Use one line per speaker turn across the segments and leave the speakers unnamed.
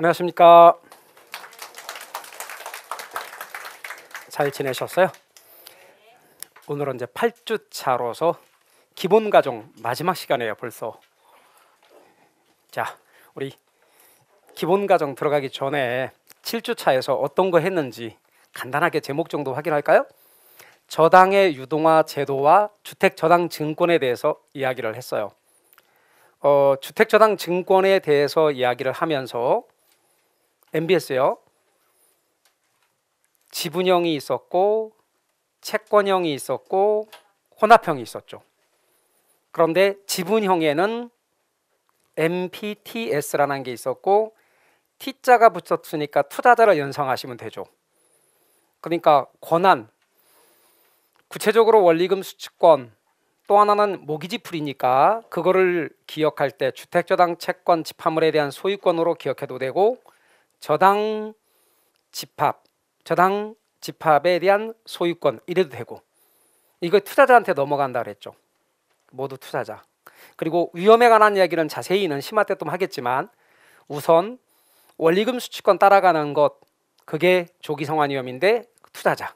안녕하십니까. 잘 지내셨어요? 오늘은 이제 8주 차로서 기본 가정 마지막 시간이에요, 벌써. 자, 우리 기본 가정 들어가기 전에 7주 차에서 어떤 거 했는지 간단하게 제목 정도 확인할까요? 저당의 유동화 제도와 주택 저당 증권에 대해서 이야기를 했어요. 어, 주택 저당 증권에 대해서 이야기를 하면서 MBS요. 지분형이 있었고 채권형이 있었고 혼합형이 있었죠. 그런데 지분형에는 MPTS라는 게 있었고 T자가 붙었으니까 투자자를 연상하시면 되죠. 그러니까 권한, 구체적으로 원리금 수취권, 또 하나는 모기지풀이니까 그거를 기억할 때 주택저당 채권 집합물에 대한 소유권으로 기억해도 되고 저당 집합, 저당 집합에 대한 소유권 이래도 되고 이거 투자자한테 넘어간다 그랬죠. 모두 투자자. 그리고 위험에 관한 이야기는 자세히는 심화 때 또 하겠지만 우선 원리금 수취권 따라가는 것 그게 조기 성환 위험인데 투자자.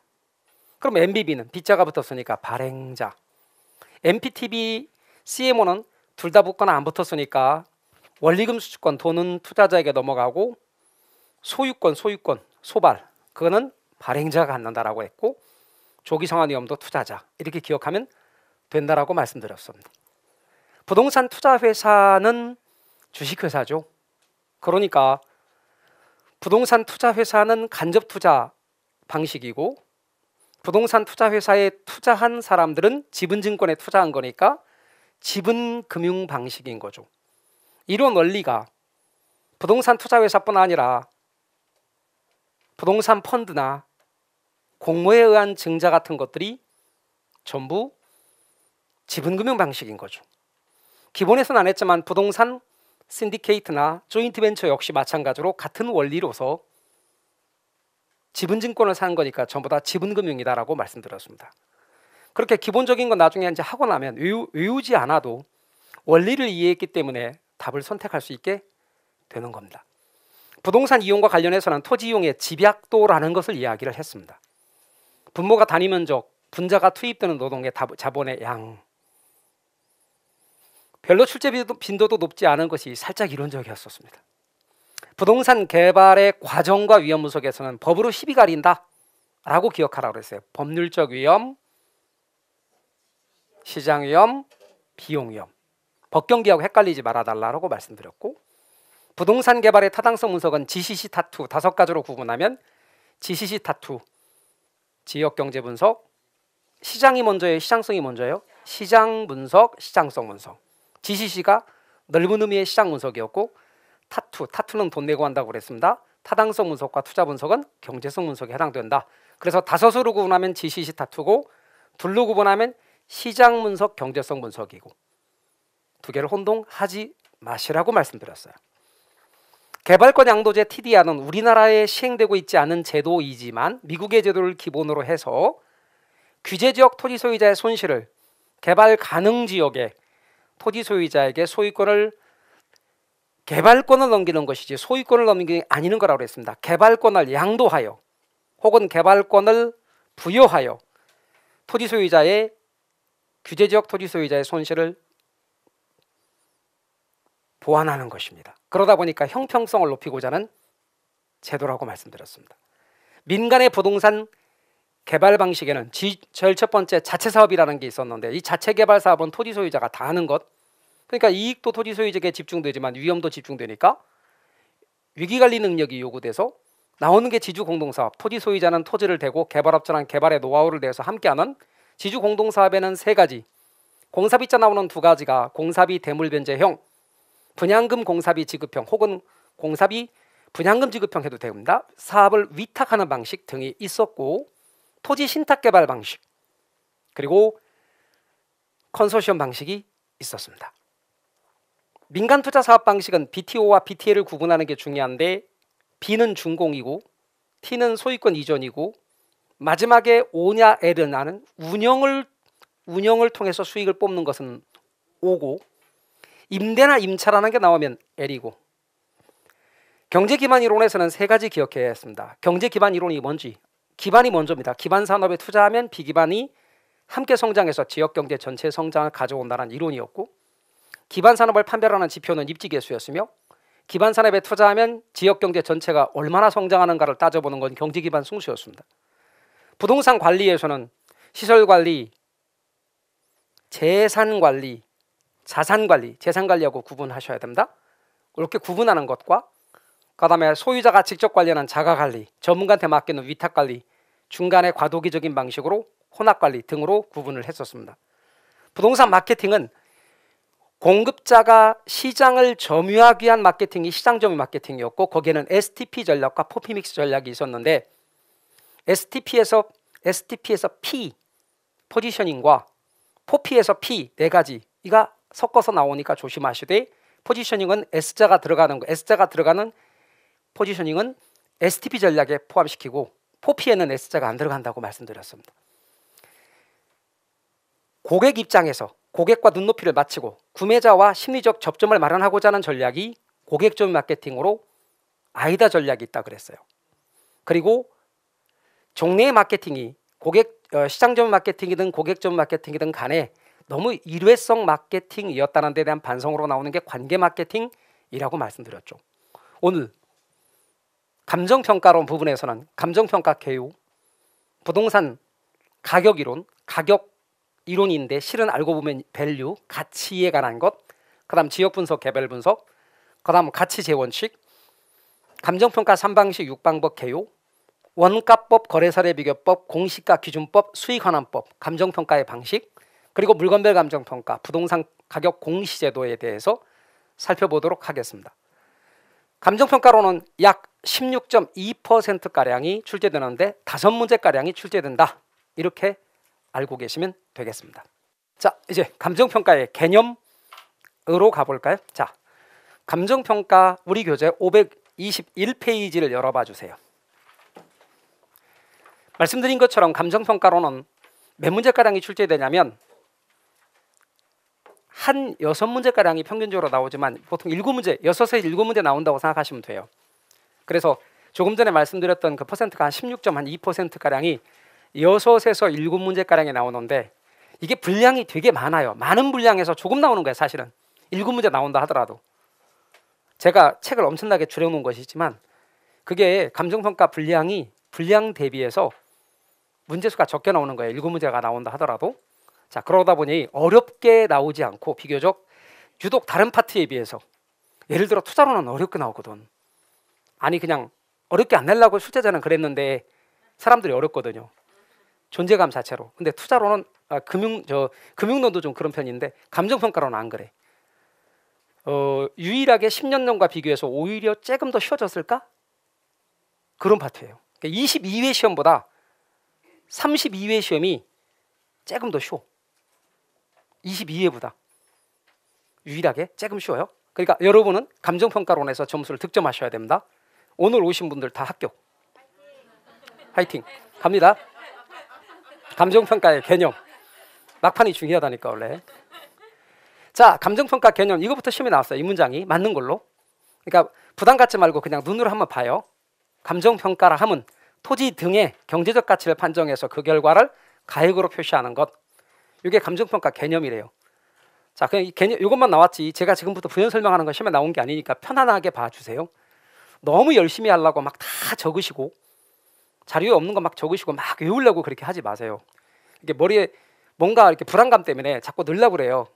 그럼 MBB는 빚자가 붙었으니까 발행자. MPTB CMO는 둘 다 붙거나 안 붙었으니까 원리금 수취권 돈은 투자자에게 넘어가고 소유권, 소유권, 소발 그거는 발행자가 갖는다라고 했고 조기 성한 위험도 투자자 이렇게 기억하면 된다라고 말씀드렸습니다. 부동산 투자 회사는 주식 회사죠. 그러니까 부동산 투자 회사는 간접 투자 방식이고 부동산 투자 회사에 투자한 사람들은 지분 증권에 투자한 거니까 지분 금융 방식인 거죠. 이런 원리가 부동산 투자 회사뿐 아니라 부동산 펀드나 공모에 의한 증자 같은 것들이 전부 지분금융 방식인 거죠. 기본에서는 안 했지만 부동산 신디케이트나 조인트 벤처 역시 마찬가지로 같은 원리로서 지분증권을 사는 거니까 전부 다 지분금융이다라고 말씀드렸습니다. 그렇게 기본적인 건 나중에 이제 하고 나면 외우, 지 않아도 원리를 이해했기 때문에 답을 선택할 수 있게 되는 겁니다. 부동산 이용과 관련해서는 토지 이용의 집약도라는 것을 이야기를 했습니다. 분모가 단위 면적, 분자가 투입되는 노동의 자본의 양. 별로 출제 빈도도 높지 않은 것이 살짝 이론적이었었습니다. 부동산 개발의 과정과 위험 분석에서는 법으로 시비 가린다 라고 기억하라고 했어요. 법률적 위험, 시장 위험, 비용 위험. 법경기하고 헷갈리지 말아달라고 말씀드렸고 부동산 개발의 타당성 분석은 GCC 타투 다섯 가지로 구분하면 GCC 타투 지역 경제 분석 시장이 먼저예요 시장성이 먼저예요 시장 분석 시장성 분석 GCC가 넓은 의미의 시장 분석이었고 타투 타투는 돈 내고 한다고 그랬습니다 타당성 분석과 투자 분석은 경제성 분석에 해당된다 그래서 다섯으로 구분하면 GCC 타투고 둘로 구분하면 시장 분석 경제성 분석이고 두 개를 혼동하지 마시라고 말씀드렸어요 개발권 양도제 TDR은 우리나라에 시행되고 있지 않은 제도이지만 미국의 제도를 기본으로 해서 규제 지역 토지 소유자의 손실을 개발 가능 지역에 토지 소유자에게 소유권을 개발권을 넘기는 것이지 소유권을 넘기는 게 아니는 거라고 했습니다. 개발권을 양도하여 혹은 개발권을 부여하여 토지 소유자의 규제 지역 토지 소유자의 손실을 보완하는 것입니다. 그러다 보니까 형평성을 높이고자 하는 제도라고 말씀드렸습니다. 민간의 부동산 개발 방식에는 지, 제일 첫 번째 자체 사업이라는 게 있었는데 이 자체 개발 사업은 토지 소유자가 다 하는 것 그러니까 이익도 토지 소유자에게 집중되지만 위험도 집중되니까 위기관리 능력이 요구돼서 나오는 게 지주공동사업 토지 소유자는 토지를 대고 개발업자는 개발의 노하우를 내서 함께하는 지주공동사업에는 세 가지 공사비자 나오는 두 가지가 공사비 대물변제형 분양금 공사비 지급형 혹은 공사비 분양금 지급형 해도 됩니다. 사업을 위탁하는 방식 등이 있었고 토지 신탁 개발 방식 그리고 컨소시엄 방식이 있었습니다. 민간 투자 사업 방식은 BTO와 BTL을 구분하는 게 중요한데 B는 준공이고 T는 소유권 이전이고 마지막에 O냐 L은 나는 운영을 운영을 통해서 수익을 뽑는 것은 O고 임대나 임차라는 게 나오면 L이고 경제 기반 이론에서는 세 가지 기억해야 했습니다. 경제 기반 이론이 뭔지 기반이 먼저입니다. 기반 산업에 투자하면 비기반이 함께 성장해서 지역 경제 전체 성장을 가져온다는 이론이었고 기반 산업을 판별하는 지표는 입지 개수였으며 기반 산업에 투자하면 지역 경제 전체가 얼마나 성장하는가를 따져보는 건 경제 기반 승수였습니다. 부동산 관리에서는 시설 관리, 재산 관리, 자산 관리, 재산 관리하고 구분하셔야 됩니다. 이렇게 구분하는 것과 그다음에 소유자가 직접 관리하는 자가 관리, 전문가한테 맡기는 위탁 관리, 중간에 과도기적인 방식으로 혼합 관리 등으로 구분을 했었습니다. 부동산 마케팅은 공급자가 시장을 점유하기 위한 마케팅이 시장 점유 마케팅이었고 거기에는 STP 전략과 포피믹스 전략이 있었는데 STP에서 STP에서 P 포지셔닝과 포피에서 P 네 가지가 이 섞어서 나오니까 조심하시되 포지셔닝은 S자가 들어가는 거 S자가 들어가는 포지셔닝은 STP 전략에 포함시키고 포피에는 S자가 안 들어간다고 말씀드렸습니다. 고객 입장에서 고객과 눈높이를 맞추고 구매자와 심리적 접점을 마련하고자 하는 전략이 고객점 마케팅으로 아이다 전략이 있다 그랬어요. 그리고 종래의 마케팅이 고객 어, 시장점 마케팅이든 고객점 마케팅이든 간에 너무 일회성 마케팅이었다는 데 대한 반성으로 나오는 게 관계 마케팅이라고 말씀드렸죠. 오늘 감정 평가론 부분에서는 감정 평가 개요, 부동산 가격 이론, 가격 이론인데 실은 알고 보면 밸류, 가치에 관한 것, 그다음 지역 분석, 개별 분석, 그다음 가치 재원칙, 감정 평가 3방식 6방법 개요, 원가법, 거래사례 비교법, 공시가 기준법, 수익 환원법, 감정 평가의 방식, 그리고 물건별 감정평가, 부동산 가격 공시제도에 대해서 살펴보도록 하겠습니다. 감정평가로는 약 16.2%가량이 출제되는데 다섯 문제가량이 출제된다. 이렇게 알고 계시면 되겠습니다. 자, 이제 감정평가의 개념으로 가볼까요? 자, 감정평가 우리 교재 521페이지를 열어봐 주세요. 말씀드린 것처럼 감정평가로는 몇 문제가량이 출제되냐면 한 여섯 문제가량이 평균적으로 나오지만 보통 일곱 문제, 여섯에서 일곱 문제 나온다고 생각하시면 돼요. 그래서 조금 전에 말씀드렸던 그 퍼센트가 한16.2% 가량이 여섯에서 일곱 문제 가량이 나오는데 이게 분량이 되게 많아요. 많은 분량에서 조금 나오는 거예요, 사실은. 일곱 문제 나온다 하더라도. 제가 책을 엄청나게 줄여 놓은 것이지만 그게 감정 평가 분량이 분량 대비해서 문제 수가 적게 나오는 거예요. 일곱 문제가 나온다 하더라도. 자 그러다 보니 어렵게 나오지 않고 비교적 유독 다른 파트에 비해서 예를 들어 투자로는 어렵게 나오거든. 아니 그냥 어렵게 안 내려고 출제자는 그랬는데 사람들이 어렵거든요. 존재감 자체로. 근데 투자로는 아, 금융 저 금융론도 좀 그런 편인데 감정 평가로는 안 그래. 어, 유일하게 1 0년전과 비교해서 오히려 조금 더 쉬워졌을까? 그런 파트예요. 그러니까 22회 시험보다 32회 시험이 조금 더 쉬워. 22회보다 유일하게 조금 쉬워요. 그러니까 여러분은 감정평가론에서 점수를 득점하셔야 됩니다. 오늘 오신 분들 다 합격. 화이팅. 갑니다. 감정평가의 개념. 막판이 중요하다니까 원래. 자, 감정평가 개념 이거부터 시험에 나왔어요. 이 문장이 맞는 걸로. 그러니까 부담 갖지 말고 그냥 눈으로 한번 봐요. 감정평가라 함은 토지 등의 경제적 가치를 판정해서 그 결과를 가액으로 표시하는 것. 이게 감정평가 개념이래요. 자, 그냥 이 개념 이것만 나왔지. 제가 지금부터 부연 설명하는 건 심해 나온 게 아니니까 편안하게 봐주세요. 너무 열심히 하려고 막 다 적으시고 자료에 없는 거 막 적으시고 막 외우려고 그렇게 하지 마세요. 이게 머리에 뭔가 이렇게 불안감 때문에 자꾸 늘려고 그래요.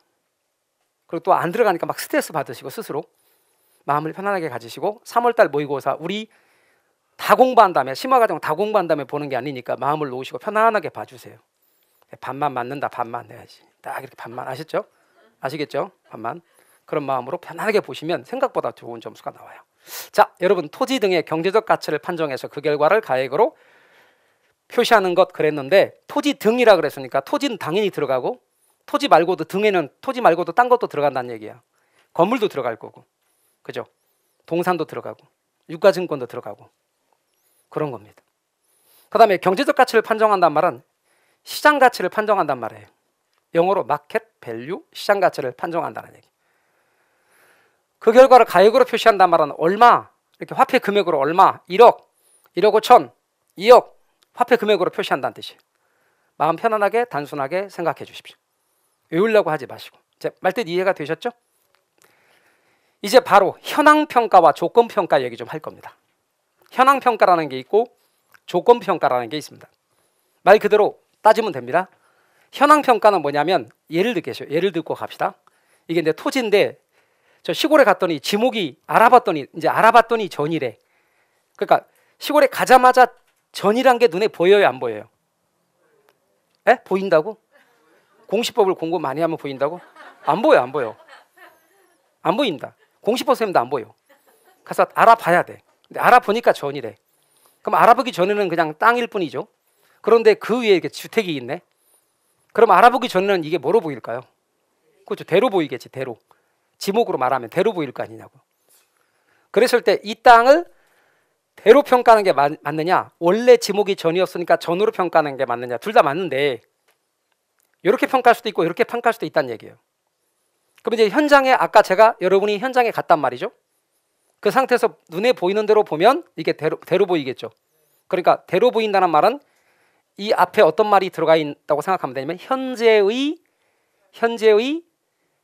그리고 또 안 들어가니까 막 스트레스 받으시고 스스로 마음을 편안하게 가지시고 3월달 모의고사 우리 다 공부한 다음에 심화 과정 다 공부한 다음에 보는 게 아니니까 마음을 놓으시고 편안하게 봐주세요. 반만 맞는다 반만 해야지 네, 딱 이렇게 반만 아셨죠? 아시겠죠? 반만 그런 마음으로 편안하게 보시면 생각보다 좋은 점수가 나와요. 자, 여러분 토지 등의 경제적 가치를 판정해서 그 결과를 가액으로 표시하는 것 그랬는데 토지 등이라 그랬으니까 토지는 당연히 들어가고 토지 말고도 등에는 토지 말고도 딴 것도 들어간다는 얘기야. 건물도 들어갈 거고. 그죠? 동산도 들어가고 유가증권도 들어가고 그런 겁니다. 그다음에 경제적 가치를 판정한다는 말은 시장 가치를 판정한단 말이에요. 영어로 마켓 밸류 시장 가치를 판정한다는 얘기. 그 결과를 가액으로 표시한단 말은 얼마 이렇게 화폐 금액으로 얼마 1억 1억 5천 2억 화폐 금액으로 표시한다는 뜻이에요. 마음 편안하게 단순하게 생각해 주십시오. 외우려고 하지 마시고 제 말뜻 이해가 되셨죠? 이제 바로 현황 평가와 조건 평가 얘기 좀 할 겁니다. 현황 평가라는 게 있고 조건 평가라는 게 있습니다. 말 그대로 따지면 됩니다. 현황 평가는 뭐냐면 예를 들겠요 예를 들고 갑시다. 이게 이 토지인데 저 시골에 갔더니 지목이 알아봤더니 이제 알아봤더니 전이래. 그러니까 시골에 가자마자 전이란 게 눈에 보여요, 안 보여요? 에? 보인다고? 공시법을 공부 많이 하면 보인다고? 안 보여, 안 보여. 안 보인다. 공시법 선생님도 안 보여. 가서 알아봐야 돼. 근데 알아보니까 전이래. 그럼 알아보기 전에는 그냥 땅일 뿐이죠. 그런데 그 위에 이렇게 주택이 있네. 그럼 알아보기 전에는 이게 뭐로 보일까요? 그렇죠. 대로 보이겠지. 대로. 지목으로 말하면 대로 보일 거 아니냐고. 그랬을 때 이 땅을 대로 평가하는 게 맞, 맞느냐? 원래 지목이 전이었으니까 전으로 평가하는 게 맞느냐? 둘 다 맞는데 이렇게 평가할 수도 있고 이렇게 평가할 수도 있다는 얘기예요. 그럼 이제 현장에 아까 제가 여러분이 현장에 갔단 말이죠. 그 상태에서 눈에 보이는 대로 보면 이게 대로, 대로 보이겠죠. 그러니까 대로 보인다는 말은 이 앞에 어떤 말이 들어가 있다고 생각하면 되냐면 현재의 현재의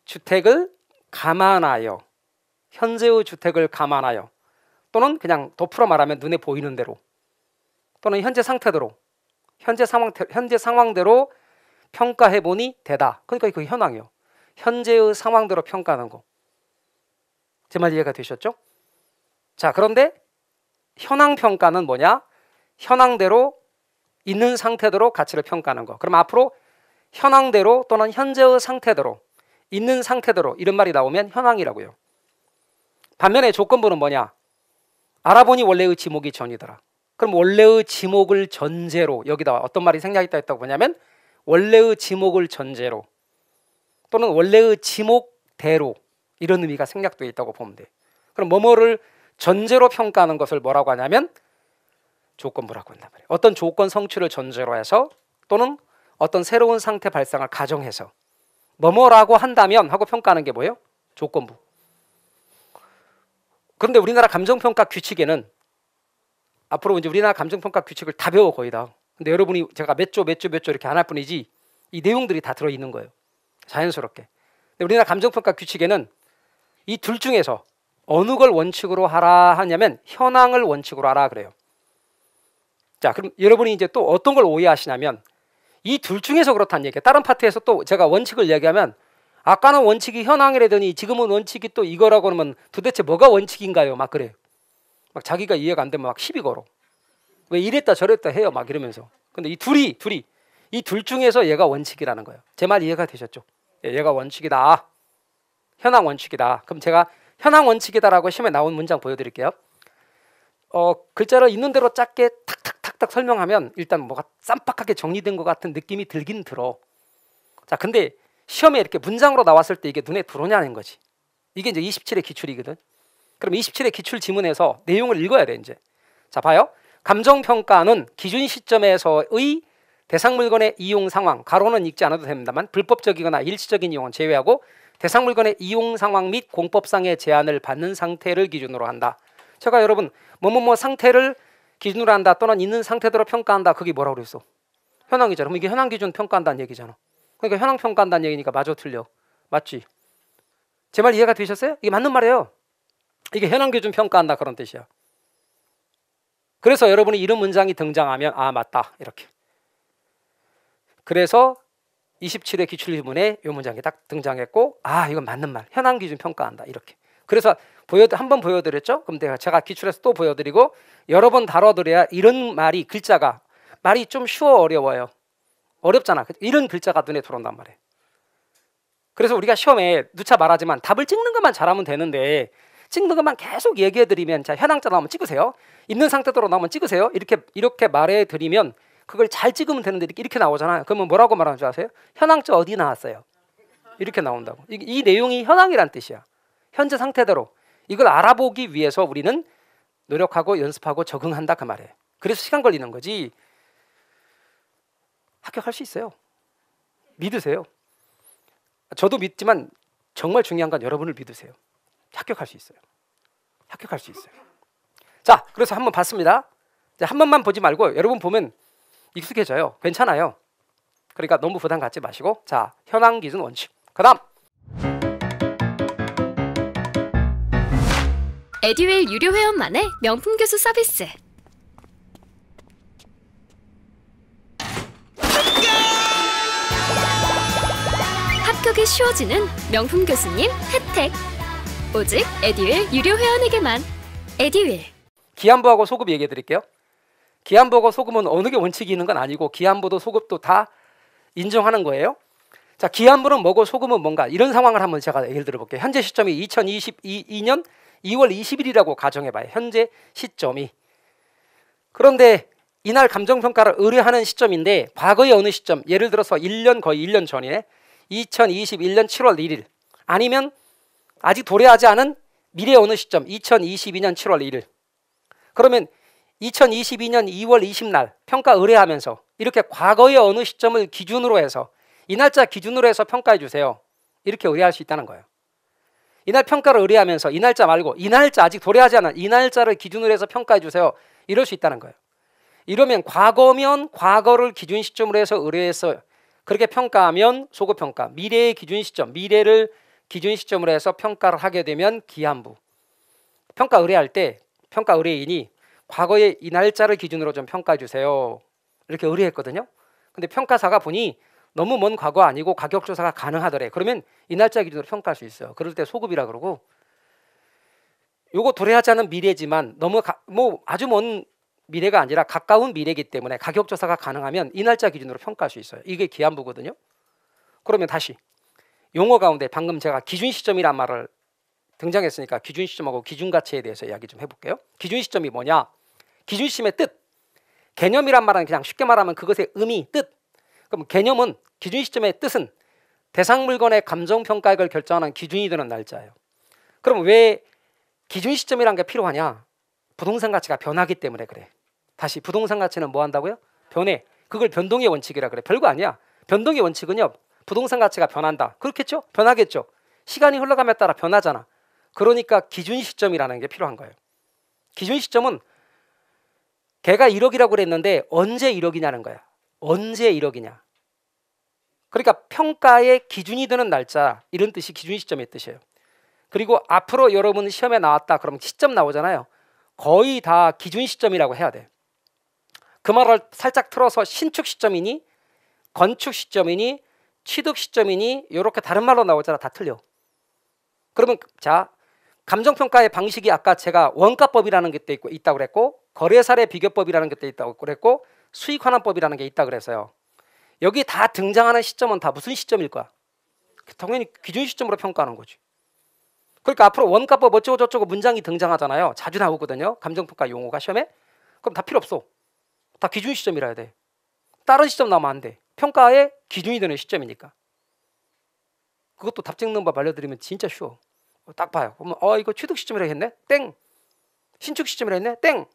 주택을 감안하여 현재의 주택을 감안하여 또는 그냥 도풀어 말하면 눈에 보이는 대로 또는 현재 상태대로 현재 상황 현재 상황대로 평가해 보니 되다. 그러니까 그 현황이요. 현재의 상황대로 평가하는 거. 제 말 이해가 되셨죠? 자, 그런데 현황 평가는 뭐냐? 현황대로 있는 상태대로 가치를 평가하는 거. 그럼 앞으로 현황대로 또는 현재의 상태대로 있는 상태대로 이런 말이 나오면 현황이라고요. 반면에 조건부는 뭐냐? 알아보니 원래의 지목이 전이더라. 그럼 원래의 지목을 전제로 여기다 어떤 말이 생략했다 했다고 보냐면 원래의 지목을 전제로 또는 원래의 지목대로 이런 의미가 생략되어 있다고 보면 돼. 그럼 뭐뭐를 전제로 평가하는 것을 뭐라고 하냐면 조건부라고 한단 말이에요. 어떤 조건 성취를 전제로 해서 또는 어떤 새로운 상태 발생을 가정해서 뭐뭐라고 한다면 하고 평가하는 게 뭐예요? 조건부. 그런데 우리나라 감정평가 규칙에는 앞으로 이제 우리나라 감정평가 규칙을 다 배워 거의 다. 근데 여러분이 제가 몇 조 몇 조 몇 조 이렇게 안 할 뿐이지 이 내용들이 다 들어 있는 거예요. 자연스럽게. 근데 우리나라 감정평가 규칙에는 이 둘 중에서 어느 걸 원칙으로 하라 하냐면 현황을 원칙으로 하라 그래요. 자, 그럼 여러분이 이제 또 어떤 걸 오해하시냐면 이 둘 중에서 그렇다는 얘기예요. 다른 파트에서 또 제가 원칙을 얘기하면 아까는 원칙이 현황이라더니 지금은 원칙이 또 이거라고 하면 도대체 뭐가 원칙인가요? 막 그래요. 막 자기가 이해가 안 되면 막 시비 걸어. 왜 이랬다 저랬다 해요. 막 이러면서. 근데 이 둘이 둘이 이 둘 중에서 얘가 원칙이라는 거예요. 제 말 이해가 되셨죠? 예, 얘가 원칙이다. 현황 원칙이다. 그럼 제가 현황 원칙이다라고 시험에 나온 문장 보여드릴게요. 어 글자를 있는 대로 작게 탁탁 딱 설명하면 일단 뭐가 쌈박하게 정리된 것 같은 느낌이 들긴 들어. 자, 근데 시험에 이렇게 문장으로 나왔을 때 이게 눈에 들어오냐는 거지. 이게 이제 27의 기출이거든. 그럼 27의 기출 지문에서 내용을 읽어야 돼, 이제. 자, 봐요. 감정 평가는 기준 시점에서의 대상 물건의 이용 상황, 가로는 읽지 않아도 됩니다만 불법적이거나 일시적인 이용은 제외하고 대상 물건의 이용 상황 및 공법상의 제한을 받는 상태를 기준으로 한다. 제가 여러분 뭐뭐뭐 상태를 기준으로 한다 또는 있는 상태대로 평가한다. 그게 뭐라고 그랬어? 현황 기준. 그럼 이게 현황 기준 평가한다는 얘기잖아. 그러니까 현황 평가한다는 얘기니까 맞아 틀려. 맞지? 제 말 이해가 되셨어요? 이게 맞는 말이에요. 이게 현황 기준 평가한다 그런 뜻이야. 그래서 여러분이 이런 문장이 등장하면 아 맞다 이렇게. 그래서 27회 기출문에 이 문장이 딱 등장했고 아 이건 맞는 말 현황 기준 평가한다 이렇게 그래서 보여 한번 보여드렸죠. 그럼 내가 제가 기출에서 또 보여드리고 여러 번 다뤄드려야 이런 말이 글자가 말이 좀 쉬워 어려워요. 어렵잖아. 이런 글자가 눈에 들어온단 말이에요. 그래서 우리가 시험에 누차 말하지만 답을 찍는 것만 잘하면 되는데 찍는 것만 계속 얘기해드리면 자 현황자 나오면 찍으세요. 있는 상태대로 나오면 찍으세요. 이렇게 이렇게 말해드리면 그걸 잘 찍으면 되는데 이렇게 나오잖아요. 그러면 뭐라고 말하는 줄 아세요? 현황자 어디 나왔어요? 이렇게 나온다고. 이, 이 내용이 현황이란 뜻이야. 현재 상태대로 이걸 알아보기 위해서 우리는 노력하고 연습하고 적응한다 그말에 그래서 시간 걸리는 거지. 합격할 수 있어요. 믿으세요. 저도 믿지만 정말 중요한 건 여러분을 믿으세요. 합격할 수 있어요. 합격할 수 있어요. 자, 그래서 한번 봤습니다. 이제 한 번만 보지 말고 여러분 보면 익숙해져요. 괜찮아요. 그러니까 너무 부담 갖지 마시고 자 현황 기준 원칙. 그다음 에듀윌 유료 회원만의 명품 교수 서비스. 합격이 쉬워지는 명품 교수님 혜택. 오직 에듀윌 유료 회원에게만. 에듀윌. 기안부하고 소급 얘기해 드릴게요. 기안부하고 소급은 어느 게 원칙이 있는 건 아니고 기안부도 소급도 다 인정하는 거예요. 자, 기안부는 뭐고 소금은 뭔가 이런 상황을 한번 제가 예를 들어볼게요. 현재 시점이 2022년 2월 20일이라고 가정해봐요. 현재 시점이. 그런데 이날 감정평가를 의뢰하는 시점인데 과거의 어느 시점, 예를 들어서 1년 거의 1년 전에 2021년 7월 1일 아니면 아직 도래하지 않은 미래 의 어느 시점 2022년 7월 1일 그러면 2022년 2월 20날 평가 의뢰하면서 이렇게 과거의 어느 시점을 기준으로 해서 이 날짜 기준으로 해서 평가해 주세요. 이렇게 의뢰할 수 있다는 거예요. 이날 평가를 의뢰하면서 이 날짜 말고 이 날짜 아직 도래하지 않은 이 날짜를 기준으로 해서 평가해 주세요. 이럴 수 있다는 거예요. 이러면 과거면 과거를 기준 시점으로 해서 의뢰해서 그렇게 평가하면 소급 평가, 미래의 기준 시점, 미래를 기준 시점으로 해서 평가를 하게 되면 기한부. 평가 의뢰할 때 평가 의뢰인이 과거의 이 날짜를 기준으로 좀 평가해 주세요. 이렇게 의뢰했거든요. 근데 평가사가 보니 너무 먼 과거 아니고 가격 조사가 가능하더래. 그러면 이 날짜 기준으로 평가할 수 있어요. 그럴 때 소급이라 그러고 요거 도래하지 않은 미래지만 너무 가, 뭐 아주 먼 미래가 아니라 가까운 미래이기 때문에 가격 조사가 가능하면 이 날짜 기준으로 평가할 수 있어요. 이게 기한부거든요. 그러면 다시 용어 가운데 방금 제가 기준 시점이란 말을 등장했으니까 기준 시점하고 기준 가치에 대해서 이야기 좀 해볼게요. 기준 시점이 뭐냐? 기준 시점의 뜻. 개념이란 말은 그냥 쉽게 말하면 그것의 의미, 뜻. 그럼 개념은 기준 시점의 뜻은 대상 물건의 감정 평가액을 결정하는 기준이 되는 날짜예요. 그럼 왜 기준 시점이란 게 필요하냐? 부동산 가치가 변하기 때문에 그래. 다시 부동산 가치는 뭐 한다고요? 변해. 그걸 변동의 원칙이라 그래. 별거 아니야. 변동의 원칙은요. 부동산 가치가 변한다. 그렇겠죠? 변하겠죠. 시간이 흘러감에 따라 변하잖아. 그러니까 기준 시점이라는 게 필요한 거예요. 기준 시점은 걔가 1억이라고 그랬는데 언제 1억이냐는 거야. 언제 1억이냐. 그러니까 평가의 기준이 되는 날짜 이런 뜻이 기준 시점의 뜻이에요. 그리고 앞으로 여러분 시험에 나왔다 그러면 시점 나오잖아요. 거의 다 기준 시점이라고 해야 돼. 그 말을 살짝 틀어서 신축 시점이니 건축 시점이니 취득 시점이니 이렇게 다른 말로 나오잖아. 다 틀려. 그러면 자 감정평가의 방식이 아까 제가 원가법이라는 게 있고 있다고 그랬고 거래사례 비교법이라는 게 있다고 그랬고 수익환원법이라는 게있다 그랬어요. 여기다 등장하는 시점은 다 무슨 시점일까? 당연히 기준 시점으로 평가하는 거지. 그러니까 앞으로 원가법 어쩌고 저쩌고 문장이 등장하잖아요. 자주 나오거든요. 감정평가 용어가 시험에. 그럼 다 필요 없어. 다 기준 시점이라야 돼. 다른 시점 나오면 안 돼. 평가의 기준이 되는 시점이니까. 그것도 답 찍는 법 알려드리면 진짜 쉬워. 딱 봐요. 그러면 어 이거 취득 시점이라 했네. 땡. 신축 시점이라 했네. 땡.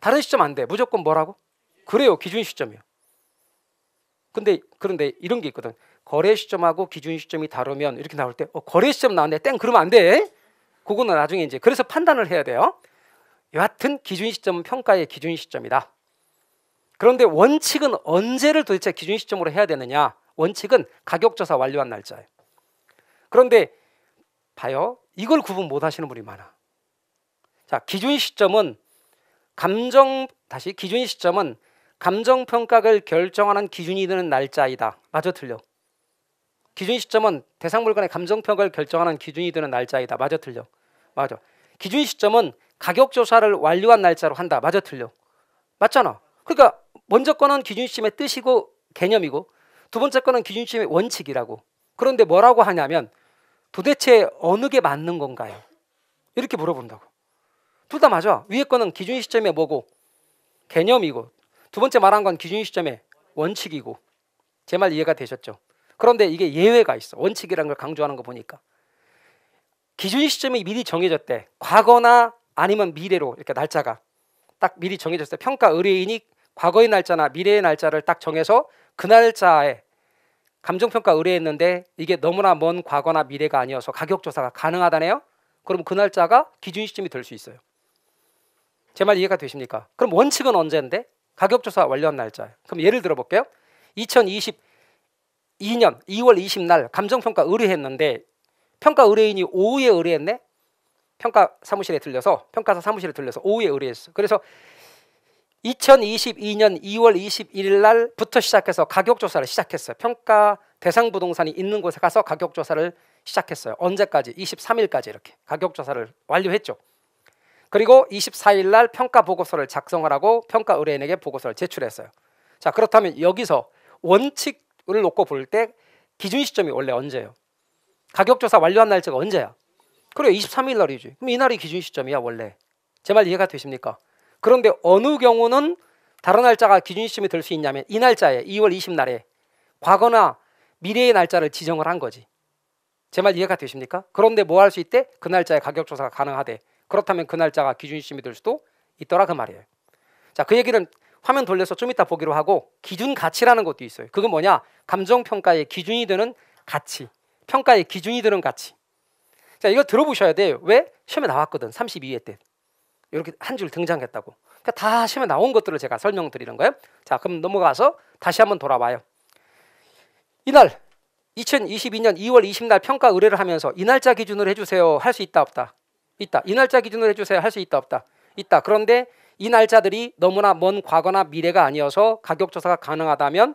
다른 시점 안 돼. 무조건 뭐라고? 그래요. 기준 시점이요. 근데 그런데 이런 게 있거든. 거래 시점하고 기준 시점이 다르면 이렇게 나올 때 어, 거래 시점 나왔네. 땡 그러면 안 돼. 그거는 나중에 이제 그래서 판단을 해야 돼요. 여하튼 기준 시점은 평가의 기준 시점이다. 그런데 원칙은 언제를 도대체 기준 시점으로 해야 되느냐? 원칙은 가격 조사 완료한 날짜예요. 그런데 봐요. 이걸 구분 못 하시는 분이 많아. 자, 기준 시점은 감정 다시 기준 시점은 감정 평가를 결정하는 기준이 되는 날짜이다. 맞아 틀려. 기준 시점은 대상 물건의 감정 평가를 결정하는 기준이 되는 날짜이다. 맞아 틀려. 맞아. 기준 시점은 가격 조사를 완료한 날짜로 한다. 맞아 틀려. 맞잖아. 그러니까 먼저 거는 기준 시점의 뜻이고 개념이고 두 번째 거는 기준 시점의 원칙이라고. 그런데 뭐라고 하냐면 도대체 어느 게 맞는 건가요? 이렇게 물어본다고. 둘 다 맞아. 위에 거는 기준 시점의 뭐고 개념이고 두 번째 말한 건 기준 시점의 원칙이고 제 말 이해가 되셨죠? 그런데 이게 예외가 있어. 원칙이라는 걸 강조하는 거 보니까 기준 시점이 미리 정해졌대. 과거나 아니면 미래로 이렇게 날짜가 딱 미리 정해졌어요 평가 의뢰인이 과거의 날짜나 미래의 날짜를 딱 정해서 그 날짜에 감정평가 의뢰했는데 이게 너무나 먼 과거나 미래가 아니어서 가격조사가 가능하다네요. 그럼 그 날짜가 기준 시점이 될 수 있어요. 제 말 이해가 되십니까? 그럼 원칙은 언제인데? 가격 조사 완료한 날짜예요. 그럼 예를 들어 볼게요. 2022년 2월 20날 감정 평가 의뢰했는데 평가 의뢰인이 오후에 의뢰했네. 평가 사무실에 들려서 평가사 사무실에 들려서 오후에 의뢰했어. 그래서 2022년 2월 21일 날부터 시작해서 가격 조사를 시작했어요. 평가 대상 부동산이 있는 곳에 가서 가격 조사를 시작했어요. 언제까지? 23일까지 이렇게 가격 조사를 완료했죠. 그리고 24일 날 평가 보고서를 작성하라고 평가 의뢰인에게 보고서를 제출했어요. 자, 그렇다면 여기서 원칙을 놓고 볼 때 기준 시점이 원래 언제예요? 가격 조사 완료한 날짜가 언제야? 그래 23일 날이지. 그럼 이날이 기준 시점이야, 원래. 제 말 이해가 되십니까? 그런데 어느 경우는 다른 날짜가 기준 시점이 될 수 있냐면 이 날짜에 2월 20날에 과거나 미래의 날짜를 지정을 한 거지. 제 말 이해가 되십니까? 그런데 뭐 할 수 있대? 그 날짜에 가격 조사가 가능하대. 그렇다면 그 날짜가 기준심이 될 수도 있더라 그 말이에요. 자, 그 얘기는 화면 돌려서 좀 이따 보기로 하고 기준 가치라는 것도 있어요. 그건 뭐냐? 감정 평가의 기준이 되는 가치. 평가의 기준이 되는 가치. 자, 이거 들어보셔야 돼요. 왜? 시험에 나왔거든. 32회 때. 이렇게 한 줄 등장했다고. 그러니까 다 시험에 나온 것들을 제가 설명드리는 거예요. 자, 그럼 넘어가서 다시 한번 돌아봐요 이날 2022년 2월 20날 평가 의뢰를 하면서 이 날짜 기준으로 해주세요. 할 수 있다 없다? 있다. 이 날짜 기준으로 해주세요. 할 수 있다 없다. 있다. 그런데 이 날짜들이 너무나 먼 과거나 미래가 아니어서 가격 조사가 가능하다면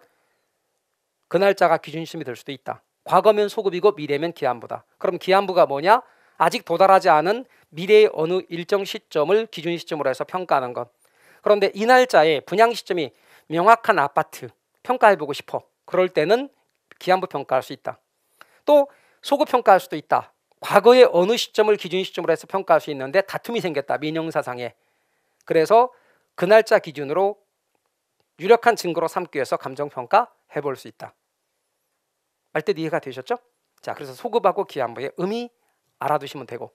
그 날짜가 기준심이 될 수도 있다. 과거면 소급이고 미래면 기한부다. 그럼 기한부가 뭐냐? 아직 도달하지 않은 미래의 어느 일정 시점을 기준 시점으로 해서 평가하는 것. 그런데 이 날짜에 분양 시점이 명확한 아파트 평가해보고 싶어. 그럴 때는 기한부 평가할 수 있다. 또 소급 평가할 수도 있다. 과거의 어느 시점을 기준 시점으로 해서 평가할 수 있는데 다툼이 생겼다 민영사상에 그래서 그 날짜 기준으로 유력한 증거로 삼기 위해서 감정평가 해볼 수 있다 말뜻 이해가 되셨죠? 자 그래서 소급하고 기한부의 의미 알아두시면 되고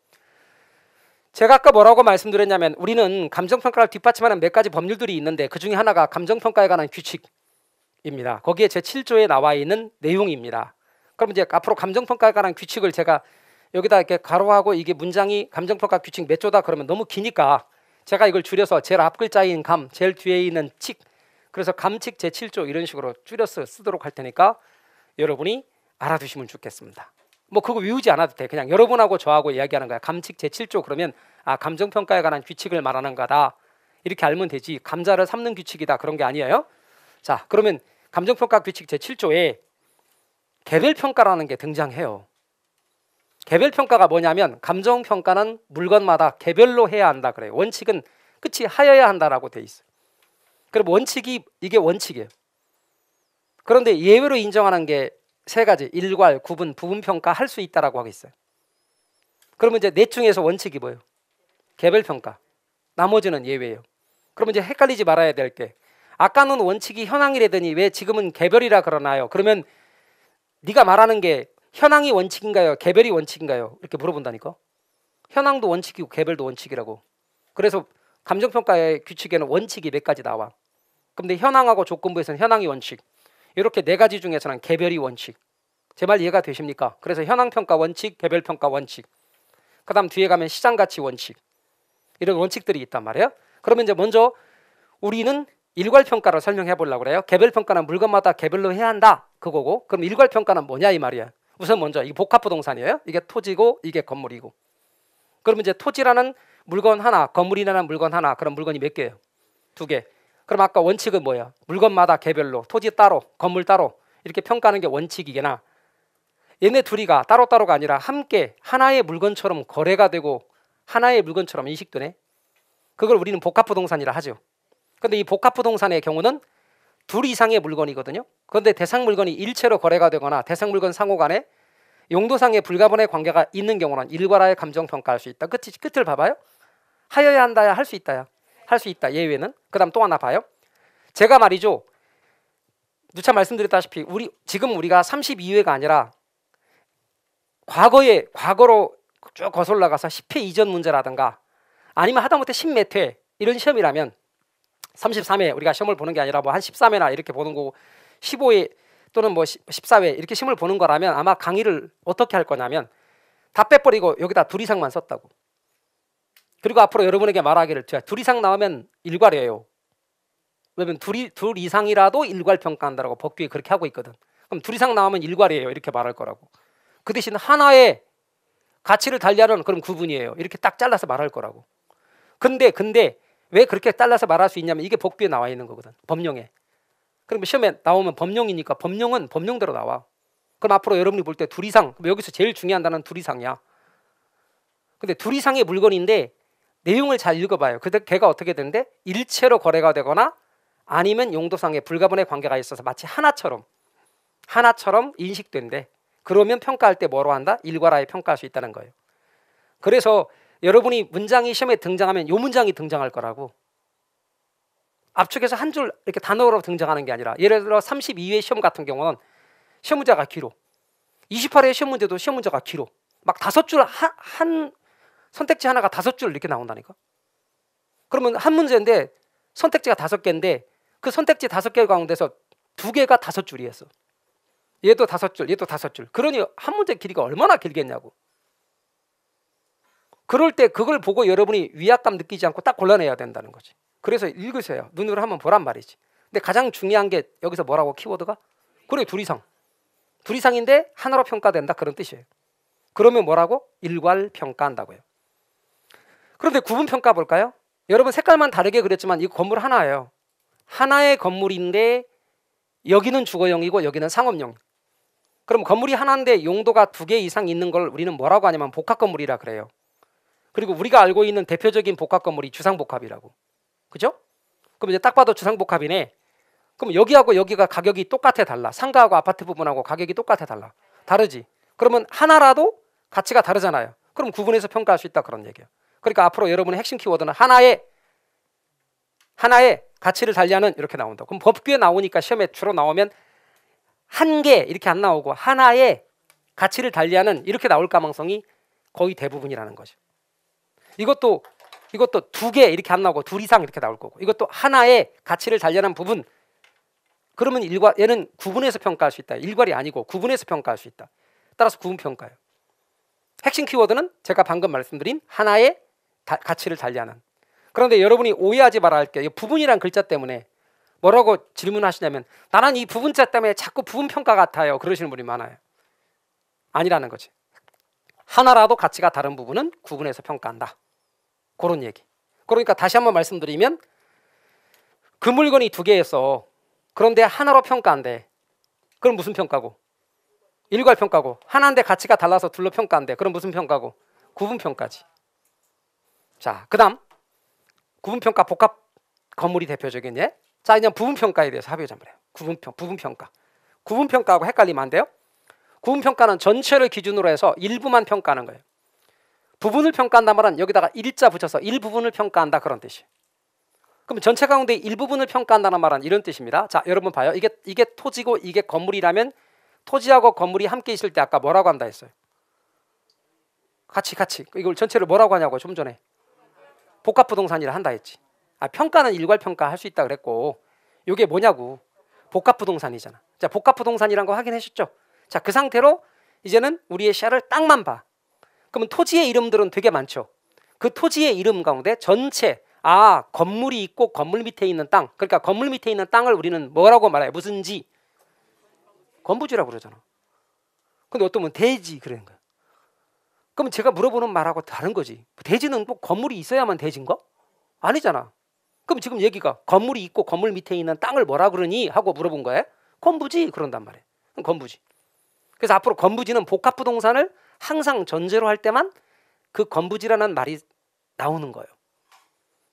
제가 아까 뭐라고 말씀드렸냐면 우리는 감정평가를 뒷받침하는 몇 가지 법률들이 있는데 그 중에 하나가 감정평가에 관한 규칙입니다 거기에 제7조에 나와 있는 내용입니다 그럼 이제 앞으로 감정평가에 관한 규칙을 제가 여기다 이렇게 가로하고 이게 문장이 감정평가 규칙 몇 조다 그러면 너무 기니까 제가 이걸 줄여서 제일 앞글자인 감, 제일 뒤에 있는 칙 그래서 감칙 제7조 이런 식으로 줄여서 쓰도록 할 테니까 여러분이 알아두시면 좋겠습니다. 뭐 그거 외우지 않아도 돼. 그냥 여러분하고 저하고 이야기하는 거야. 감칙 제7조 그러면 아 감정평가에 관한 규칙을 말하는 거다. 이렇게 알면 되지. 감자를 삶는 규칙이다. 그런 게 아니에요. 자 그러면 감정평가 규칙 제7조에 개별평가라는 게 등장해요. 개별 평가가 뭐냐면 감정 평가는 물건마다 개별로 해야 한다 그래요. 원칙은 끝이 하여야 한다라고 돼 있어요. 그럼 원칙이 이게 원칙이에요. 그런데 예외로 인정하는 게 세 가지 일괄, 구분, 부분 평가 할 수 있다라고 하고 있어요. 그러면 이제 넷 중에서 원칙이 뭐예요? 개별 평가. 나머지는 예외예요. 그러면 이제 헷갈리지 말아야 될 게 아까는 원칙이 현황이라더니 왜 지금은 개별이라 그러나요? 그러면 네가 말하는 게 현황이 원칙인가요? 개별이 원칙인가요? 이렇게 물어본다니까. 현황도 원칙이고 개별도 원칙이라고. 그래서 감정평가의 규칙에는 원칙이 몇 가지 나와. 근데 현황하고 조건부에서는 현황이 원칙. 이렇게 네 가지 중에서는 개별이 원칙. 제발 이해가 되십니까? 그래서 현황평가 원칙, 개별평가 원칙. 그 다음 뒤에 가면 시장가치 원칙. 이런 원칙들이 있단 말이에요. 그러면 이제 먼저 우리는 일괄 평가를 설명해 보려고 그래요. 개별 평가는 물건마다 개별로 해야 한다. 그거고. 그럼 일괄 평가는 뭐냐 이말이에요 우선 먼저 이 복합 부동산이에요. 이게 토지고 이게 건물이고. 그러면 이제 토지라는 물건 하나, 건물이라는 물건 하나. 그럼 물건이 몇 개예요? 두 개. 그럼 아까 원칙은 뭐예요? 물건마다 개별로 토지 따로, 건물 따로 이렇게 평가하는 게 원칙이게나 얘네 둘이가 따로따로가 아니라 함께 하나의 물건처럼 거래가 되고 하나의 물건처럼 인식되네. 그걸 우리는 복합 부동산이라 하죠. 근데 이 복합 부동산의 경우는 둘 이상의 물건이거든요. 그런데 대상 물건이 일체로 거래가 되거나 대상 물건 상호 간에 용도상의 불가분의 관계가 있는 경우는 일괄하여 감정 평가할 수 있다. 끝, 이 끝을 봐봐요. 하여야 한다야 할 수 있다야. 할 수 있다. 예외는. 그다음 또 하나 봐요. 제가 말이죠. 누차 말씀드렸다시피 우리 지금 우리가 32회가 아니라 과거에 과거로 쭉 거슬러 가서 10회 이전 문제라든가 아니면 하다못해 10몇 회 이런 시험이라면 33회 우리가 시험을 보는 게 아니라 뭐 한 13회나 이렇게 보는 거고 15회 또는 뭐 14회 이렇게 시험을 보는 거라면 아마 강의를 어떻게 할 거냐면 다 빼버리고 여기다 둘 이상만 썼다고. 그리고 앞으로 여러분에게 말하기를 둘 이상 나오면 일괄이에요. 왜냐면 둘이 둘 이상이라도 일괄 평가한다라고 법규에 그렇게 하고 있거든. 그럼 둘 이상 나오면 일괄이에요. 이렇게 말할 거라고. 그 대신 하나의 가치를 달리하는 그런 구분이에요. 이렇게 딱 잘라서 말할 거라고. 근데 근데 왜 그렇게 잘라서 말할 수 있냐면 이게 복비에 나와 있는 거거든. 법령에. 그럼 시험에 나오면 법령이니까 법령은 법령대로 나와. 그럼 앞으로 여러분이 볼 때둘 이상 여기서 제일 중요한 단어는 둘 이상이야. 근데 둘 이상의 물건인데 내용을 잘 읽어봐요. 그때 걔가 어떻게 되는데 일체로 거래가 되거나 아니면 용도상의 불가분의 관계가 있어서 마치 하나처럼 하나처럼 인식된대. 그러면 평가할 때 뭐로 한다? 일괄하에 평가할 수 있다는 거예요. 그래서 여러분이 문장이 시험에 등장하면 요 문장이 등장할 거라고. 앞쪽에서 한 줄 이렇게 단어로 등장하는 게 아니라 예를 들어 32회 시험 같은 경우는 시험 문제가 길어. 28회 시험 문제도 시험 문제가 길어. 막 다섯 줄한 선택지 하나가 다섯 줄 이렇게 나온다니까. 그러면 한 문제인데 선택지가 다섯 개인데 그 선택지 다섯 개 가운데서 두 개가 다섯 줄이었어. 얘도 다섯 줄, 얘도 다섯 줄. 그러니 한 문제 길이가 얼마나 길겠냐고. 그럴 때 그걸 보고 여러분이 위압감 느끼지 않고 딱 골라내야 된다는 거지. 그래서 읽으세요. 눈으로 한번 보란 말이지. 근데 가장 중요한 게 여기서 뭐라고 키워드가? 그래 둘 이상. 둘 이상인데 하나로 평가된다 그런 뜻이에요. 그러면 뭐라고? 일괄 평가한다고요. 그런데 구분 평가 볼까요? 여러분 색깔만 다르게 그랬지만 이 건물 하나예요. 하나의 건물인데 여기는 주거용이고 여기는 상업용. 그럼 건물이 하나인데 용도가 두 개 이상 있는 걸 우리는 뭐라고 하냐면 복합 건물이라 그래요. 그리고 우리가 알고 있는 대표적인 복합 건물이 주상복합이라고. 그죠? 그럼 이제 딱 봐도 주상복합이네. 그럼 여기하고 여기가 가격이 똑같아 달라. 상가하고 아파트 부분하고 가격이 똑같아 달라. 다르지. 그러면 하나라도 가치가 다르잖아요. 그럼 구분해서 평가할 수 있다 그런 얘기예요. 그러니까 앞으로 여러분의 핵심 키워드는 하나의 하나의 가치를 달리하는 이렇게 나온다. 그럼 법규에 나오니까 시험에 주로 나오면 한 개 이렇게 안 나오고 하나의 가치를 달리하는 이렇게 나올 가능성이 거의 대부분이라는 거죠. 이것도 이것도 두 개 이렇게 안 나오고 둘 이상 이렇게 나올 거고 이것도 하나의 가치를 단련한 부분 그러면 일과 얘는 구분해서 평가할 수 있다. 일괄이 아니고 구분해서 평가할 수 있다. 따라서 구분 평가예요. 핵심 키워드는 제가 방금 말씀드린 하나의 다, 가치를 단련하는 그런데 여러분이 오해하지 말아야 할게요 부분이란 글자 때문에 뭐라고 질문하시냐면 나는 이 부분자 때문에 자꾸 부분 평가 같아요. 그러시는 분이 많아요. 아니라는 거지. 하나라도 가치가 다른 부분은 구분해서 평가한다. 그런 얘기. 그러니까 다시 한번 말씀드리면 그 물건이 두 개에서 그런데 하나로 평가 한 돼. 그럼 무슨 평가고? 일괄 평가고. 하나인데 가치가 달라서 둘로 평가 한 돼. 그럼 무슨 평가고? 구분 평가지. 자, 그다음 구분 평가 복합 건물이 대표적인 예. 자, 이제 부분 평가에 대해서 합의하자 말요 구분 평 부분 평가. 구분 평가하고 헷갈리면 안 돼요. 구분 평가는 전체를 기준으로 해서 일부만 평가하는 거예요. 부분을 평가한다 말은 여기다가 일자 붙여서 일부분을 평가한다 그런 뜻이. 그럼 전체 가운데 일부분을 평가한다는 말은 이런 뜻입니다. 자, 여러분 봐요. 이게 이게 토지고 이게 건물이라면 토지하고 건물이 함께 있을 때 아까 뭐라고 한다 했어요? 같이 같이. 이걸 전체를 뭐라고 하냐고 좀 전에. 복합 부동산이라 한다 했지. 아, 평가는 일괄 평가할 수 있다 그랬고 이게 뭐냐고. 복합 부동산이잖아. 자, 복합 부동산이란 거 확인하셨죠? 자, 그 상태로 이제는 우리의 샤를 땅만 봐. 그러면 토지의 이름들은 되게 많죠. 그 토지의 이름 가운데 전체 아 건물이 있고 건물 밑에 있는 땅 그러니까 건물 밑에 있는 땅을 우리는 뭐라고 말해요? 무슨 지? 건부지라고 그러잖아. 근데 어떤 분 대지 그러는 거야. 그럼 제가 물어보는 말하고 다른 거지. 대지는 꼭 뭐 건물이 있어야만 대진거 아니잖아. 그럼 지금 얘기가 건물이 있고 건물 밑에 있는 땅을 뭐라 그러니 하고 물어본 거예요. 건부지 그런단 말이에요. 건부지. 그래서 앞으로 건부지는 복합 부동산을 항상 전제로 할 때만 그 건부지라는 말이 나오는 거예요.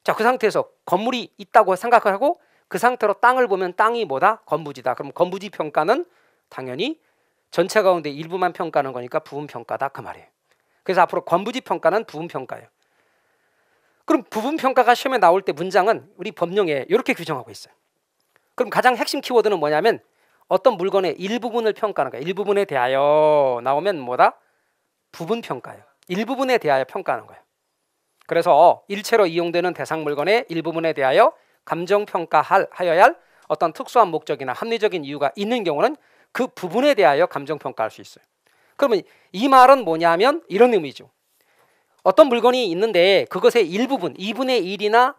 자, 그 상태에서 건물이 있다고 생각을 하고 그 상태로 땅을 보면 땅이 뭐다? 건부지다. 그럼 건부지 평가는 당연히 전체 가운데 일부만 평가하는 거니까 부분 평가다 그 말이에요. 그래서 앞으로 건부지 평가는 부분 평가예요. 그럼 부분 평가가 시험에 나올 때 문장은 우리 법령에 이렇게 규정하고 있어요. 그럼 가장 핵심 키워드는 뭐냐면 어떤 물건의 일부분을 평가하는 거야. 일부분에 대하여 나오면 뭐다? 부분 평가예요. 일부분에 대하여 평가하는 거예요. 그래서 일체로 이용되는 대상 물건의 일부분에 대하여 감정 평가하여야 할 어떤 특수한 목적이나 합리적인 이유가 있는 경우는 그 부분에 대하여 감정 평가할 수 있어요. 그러면 이 말은 뭐냐면 이런 의미죠. 어떤 물건이 있는데 그것의 일부분, 2분의 1이나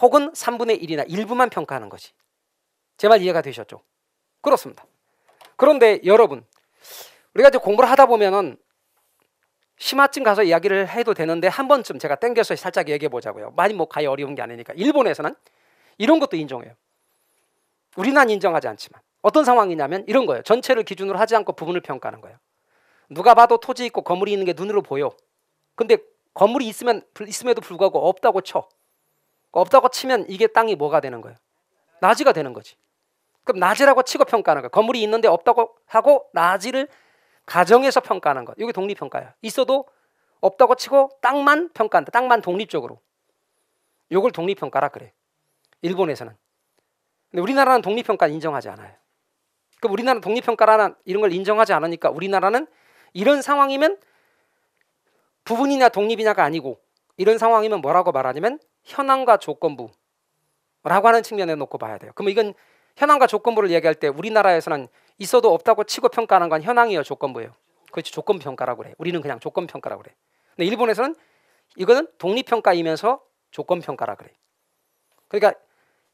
혹은 3분의 1이나 일부만 평가하는 거지. 제 말 이해가 되셨죠? 그렇습니다. 그런데 여러분, 우리가 이제 공부를 하다 보면은 심화쯤 가서 이야기를 해도 되는데 한 번쯤 제가 땡겨서 살짝 얘기해 보자고요. 많이 뭐 가히 어려운 게 아니니까 일본에서는 이런 것도 인정해요. 우리는 인정하지 않지만 어떤 상황이냐면 이런 거예요. 전체를 기준으로 하지 않고 부분을 평가하는 거예요. 누가 봐도 토지 있고 건물이 있는 게 눈으로 보여. 근데 건물이 있으면 있음에도 불구하고 없다고 쳐. 그러니까 없다고 치면 이게 땅이 뭐가 되는 거예요? 낮이가 되는 거지. 그럼 낮이라고 치고 평가하는 거예요. 건물이 있는데 없다고 하고 낮이를 가정에서 평가하는 것. 이게 독립평가예요. 있어도 없다고 치고 땅만 평가한다. 땅만 독립적으로. 요걸 독립평가라 그래. 일본에서는. 근데 우리나라는 독립평가 인정하지 않아요. 그 그러니까 우리나라 독립평가라는 이런 걸 인정하지 않으니까 우리나라는 이런 상황이면 부분이냐 독립이냐가 아니고 이런 상황이면 뭐라고 말하냐면 현황과 조건부 라고 하는 측면에 놓고 봐야 돼요. 그러 이건 현황과 조건부를 얘기할 때 우리나라에서는 있어도 없다고 치고 평가하는 건 현황이에요, 조건부예요. 그렇지 조건 평가라고 그래. 우리는 그냥 조건 평가라고 그래. 근데 일본에서는 이거는 독립 평가이면서 조건 평가라 그래. 그러니까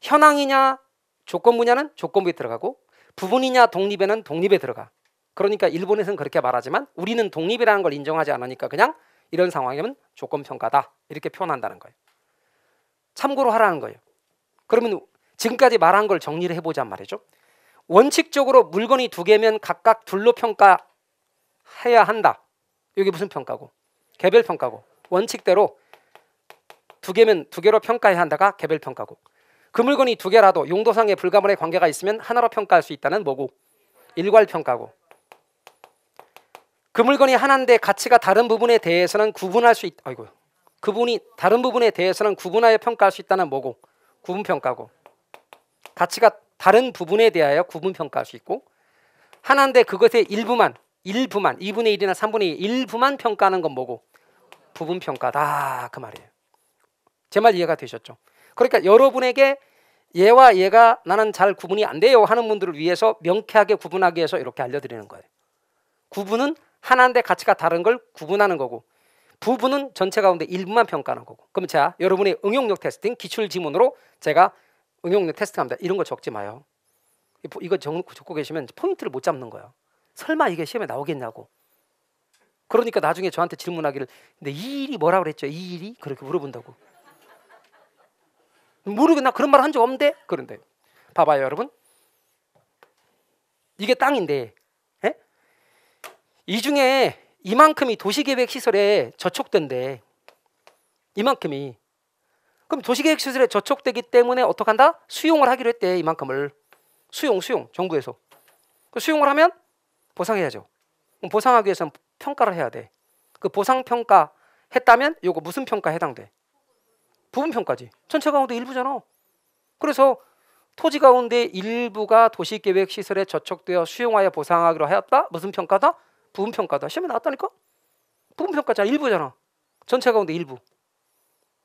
현황이냐 조건부냐는 조건부에 들어가고 부분이냐 독립에는 독립에 들어가. 그러니까 일본에서는 그렇게 말하지만 우리는 독립이라는 걸 인정하지 않으니까 그냥 이런 상황이면 조건 평가다 이렇게 표현한다는 거예요. 참고로 하라는 거예요. 그러면 지금까지 말한 걸 정리를 해보자 말이죠. 원칙적으로 물건이 두 개면 각각 둘로 평가해야 한다. 이게 무슨 평가고? 개별 평가고. 원칙대로 두 개면 두 개로 평가해야 한다가 개별 평가고. 그 물건이 두 개라도 용도상의 불가분의 관계가 있으면 하나로 평가할 수 있다는 뭐고? 일괄 평가고. 그 물건이 하나인데 가치가 다른 부분에 대해서는 구분할 수 있. 아이고. 그분이 다른 부분에 대해서는 구분하여 평가할 수 있다는 뭐고? 구분 평가고. 가치가 다른 부분에 대하여 구분 평가할 수 있고 하나인데 그것의 일부만 일부만 2분의 1이나 3분의 1 일부만 평가하는 건 뭐고 부분 평가다 그 말이에요. 제 말 이해가 되셨죠? 그러니까 여러분에게 얘와 얘가 나는 잘 구분이 안 돼요 하는 분들을 위해서 명쾌하게 구분하기 위해서 이렇게 알려드리는 거예요. 구분은 하나인데 가치가 다른 걸 구분하는 거고 부분은 전체 가운데 일부만 평가하는 거고 그럼 제 여러분의 응용력 테스팅 기출 지문으로 제가 응용력 테스트합니다. 이런 거 적지 마요. 이거 적, 적고 계시면 포인트를 못 잡는 거예요 설마 이게 시험에 나오겠냐고. 그러니까 나중에 저한테 질문하기를 근데 이 일이 뭐라 그랬죠? 이 일이 그렇게 물어본다고. 모르겠나 그런 말 한 적 없는데 그런데 봐봐요 여러분 이게 땅인데 에? 예? 이 중에 이만큼이 도시계획 시설에 저촉된데 이만큼이 그럼 도시계획 시설에 저촉되기 때문에 어떻게 한다? 수용을 하기로 했대 이만큼을 수용 수용 정부에서 그 수용을 하면 보상해야죠. 보상하기 위해서는 평가를 해야 돼. 그 보상 평가 했다면 요거 무슨 평가 해당돼? 부분 평가지. 전체 가운데 일부잖아. 그래서 토지 가운데 일부가 도시계획 시설에 저촉되어 수용하여 보상하기로 하였다. 무슨 평가다? 부분 평가다. 시험에 나왔다니까? 부분 평가잖아. 일부잖아. 전체 가운데 일부.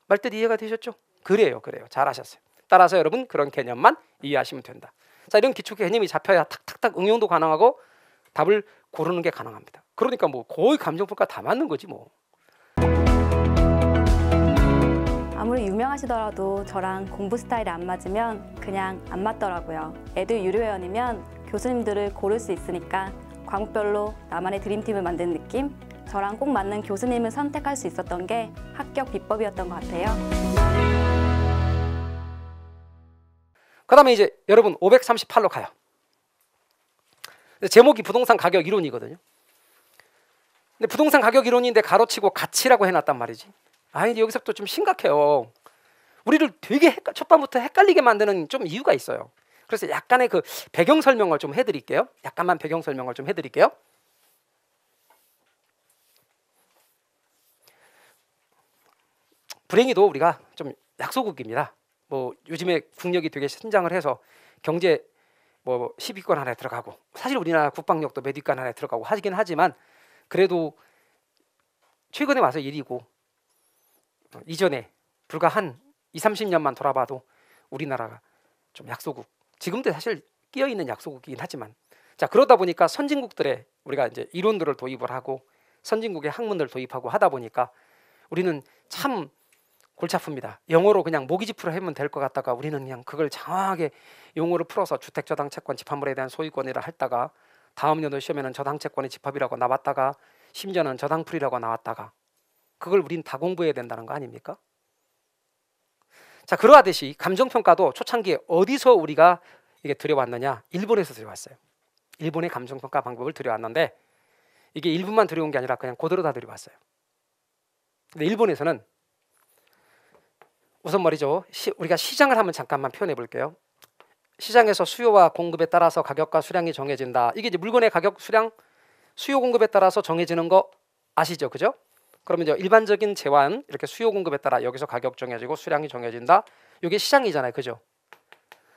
말뜻 이해가 되셨죠? 그래요, 그래요. 잘하셨어요. 따라서 여러분 그런 개념만 이해하시면 된다. 자, 이런 기초 개념이 잡혀야 탁탁탁 응용도 가능하고 답을 고르는 게 가능합니다. 그러니까 뭐 거의 감정평가 다 맞는 거지 뭐. 아무리 유명하시더라도 저랑 공부 스타일이 안 맞으면 그냥 안 맞더라고요. 애들 유료회원이면 교수님들을 고를 수 있으니까 과목별로 나만의 드림팀을 만든 느낌? 저랑 꼭 맞는 교수님을 선택할 수 있었던 게 합격 비법이었던 것 같아요. 그 다음에 이제 여러분 538로 가요. 제목이 부동산 가격 이론이거든요. 근데 부동산 가격 이론인데 가로치고 가치라고 해놨단 말이지. 아, 근 여기서부터 좀 심각해요. 우리를 되게 헷갈, 첫번부터 헷갈리게 만드는 좀 이유가 있어요. 그래서 약간의 그 배경 설명을 좀 해드릴게요. 약간만 배경 설명을 좀 해드릴게요. 불행히도 우리가 좀 약소국입니다. 뭐 요즘에 국력이 되게 신장을 해서 경제 뭐 10위권 안에 들어가고 사실 우리나라 국방력도 몇 위권 안에 들어가고 하긴 하지만 그래도 최근에 와서 일이고 이전에 불과 한 2, 30년만 돌아봐도 우리나라가 좀 약소국 지금도 사실 끼어 있는 약소국이긴 하지만 자 그러다 보니까 선진국들의 우리가 이제 이론들을 도입을 하고 선진국의 학문을 도입하고 하다 보니까 우리는 참 골치 아픕니다. 영어로 그냥 모기지프로 하면 될 것 같다가 우리는 그냥 그걸 장황하게 용어를 풀어서 주택 저당 채권 집합물에 대한 소유권이라 했다가 다음 연도 시험에는 저당 채권의 집합이라고 나왔다가 심지어는 저당풀이라고 나왔다가 그걸 우린 다 공부해야 된다는 거 아닙니까? 자 그러하듯이 감정평가도 초창기에 어디서 우리가 이게 들여왔느냐 일본에서 들여왔어요. 일본의 감정평가 방법을 들여왔는데 이게 일본만 들여온 게 아니라 그냥 고대로 다 들여왔어요. 근데 일본에서는 우선 말이죠. 시, 우리가 시장을 한번 잠깐만 표현해 볼게요. 시장에서 수요와 공급에 따라서 가격과 수량이 정해진다. 이게 이제 물건의 가격, 수량, 수요 공급에 따라서 정해지는 거 아시죠? 그죠? 그러면 이제 일반적인 재환 이렇게 수요 공급에 따라 여기서 가격 정해지고 수량이 정해진다. 이게 시장이잖아요. 그죠?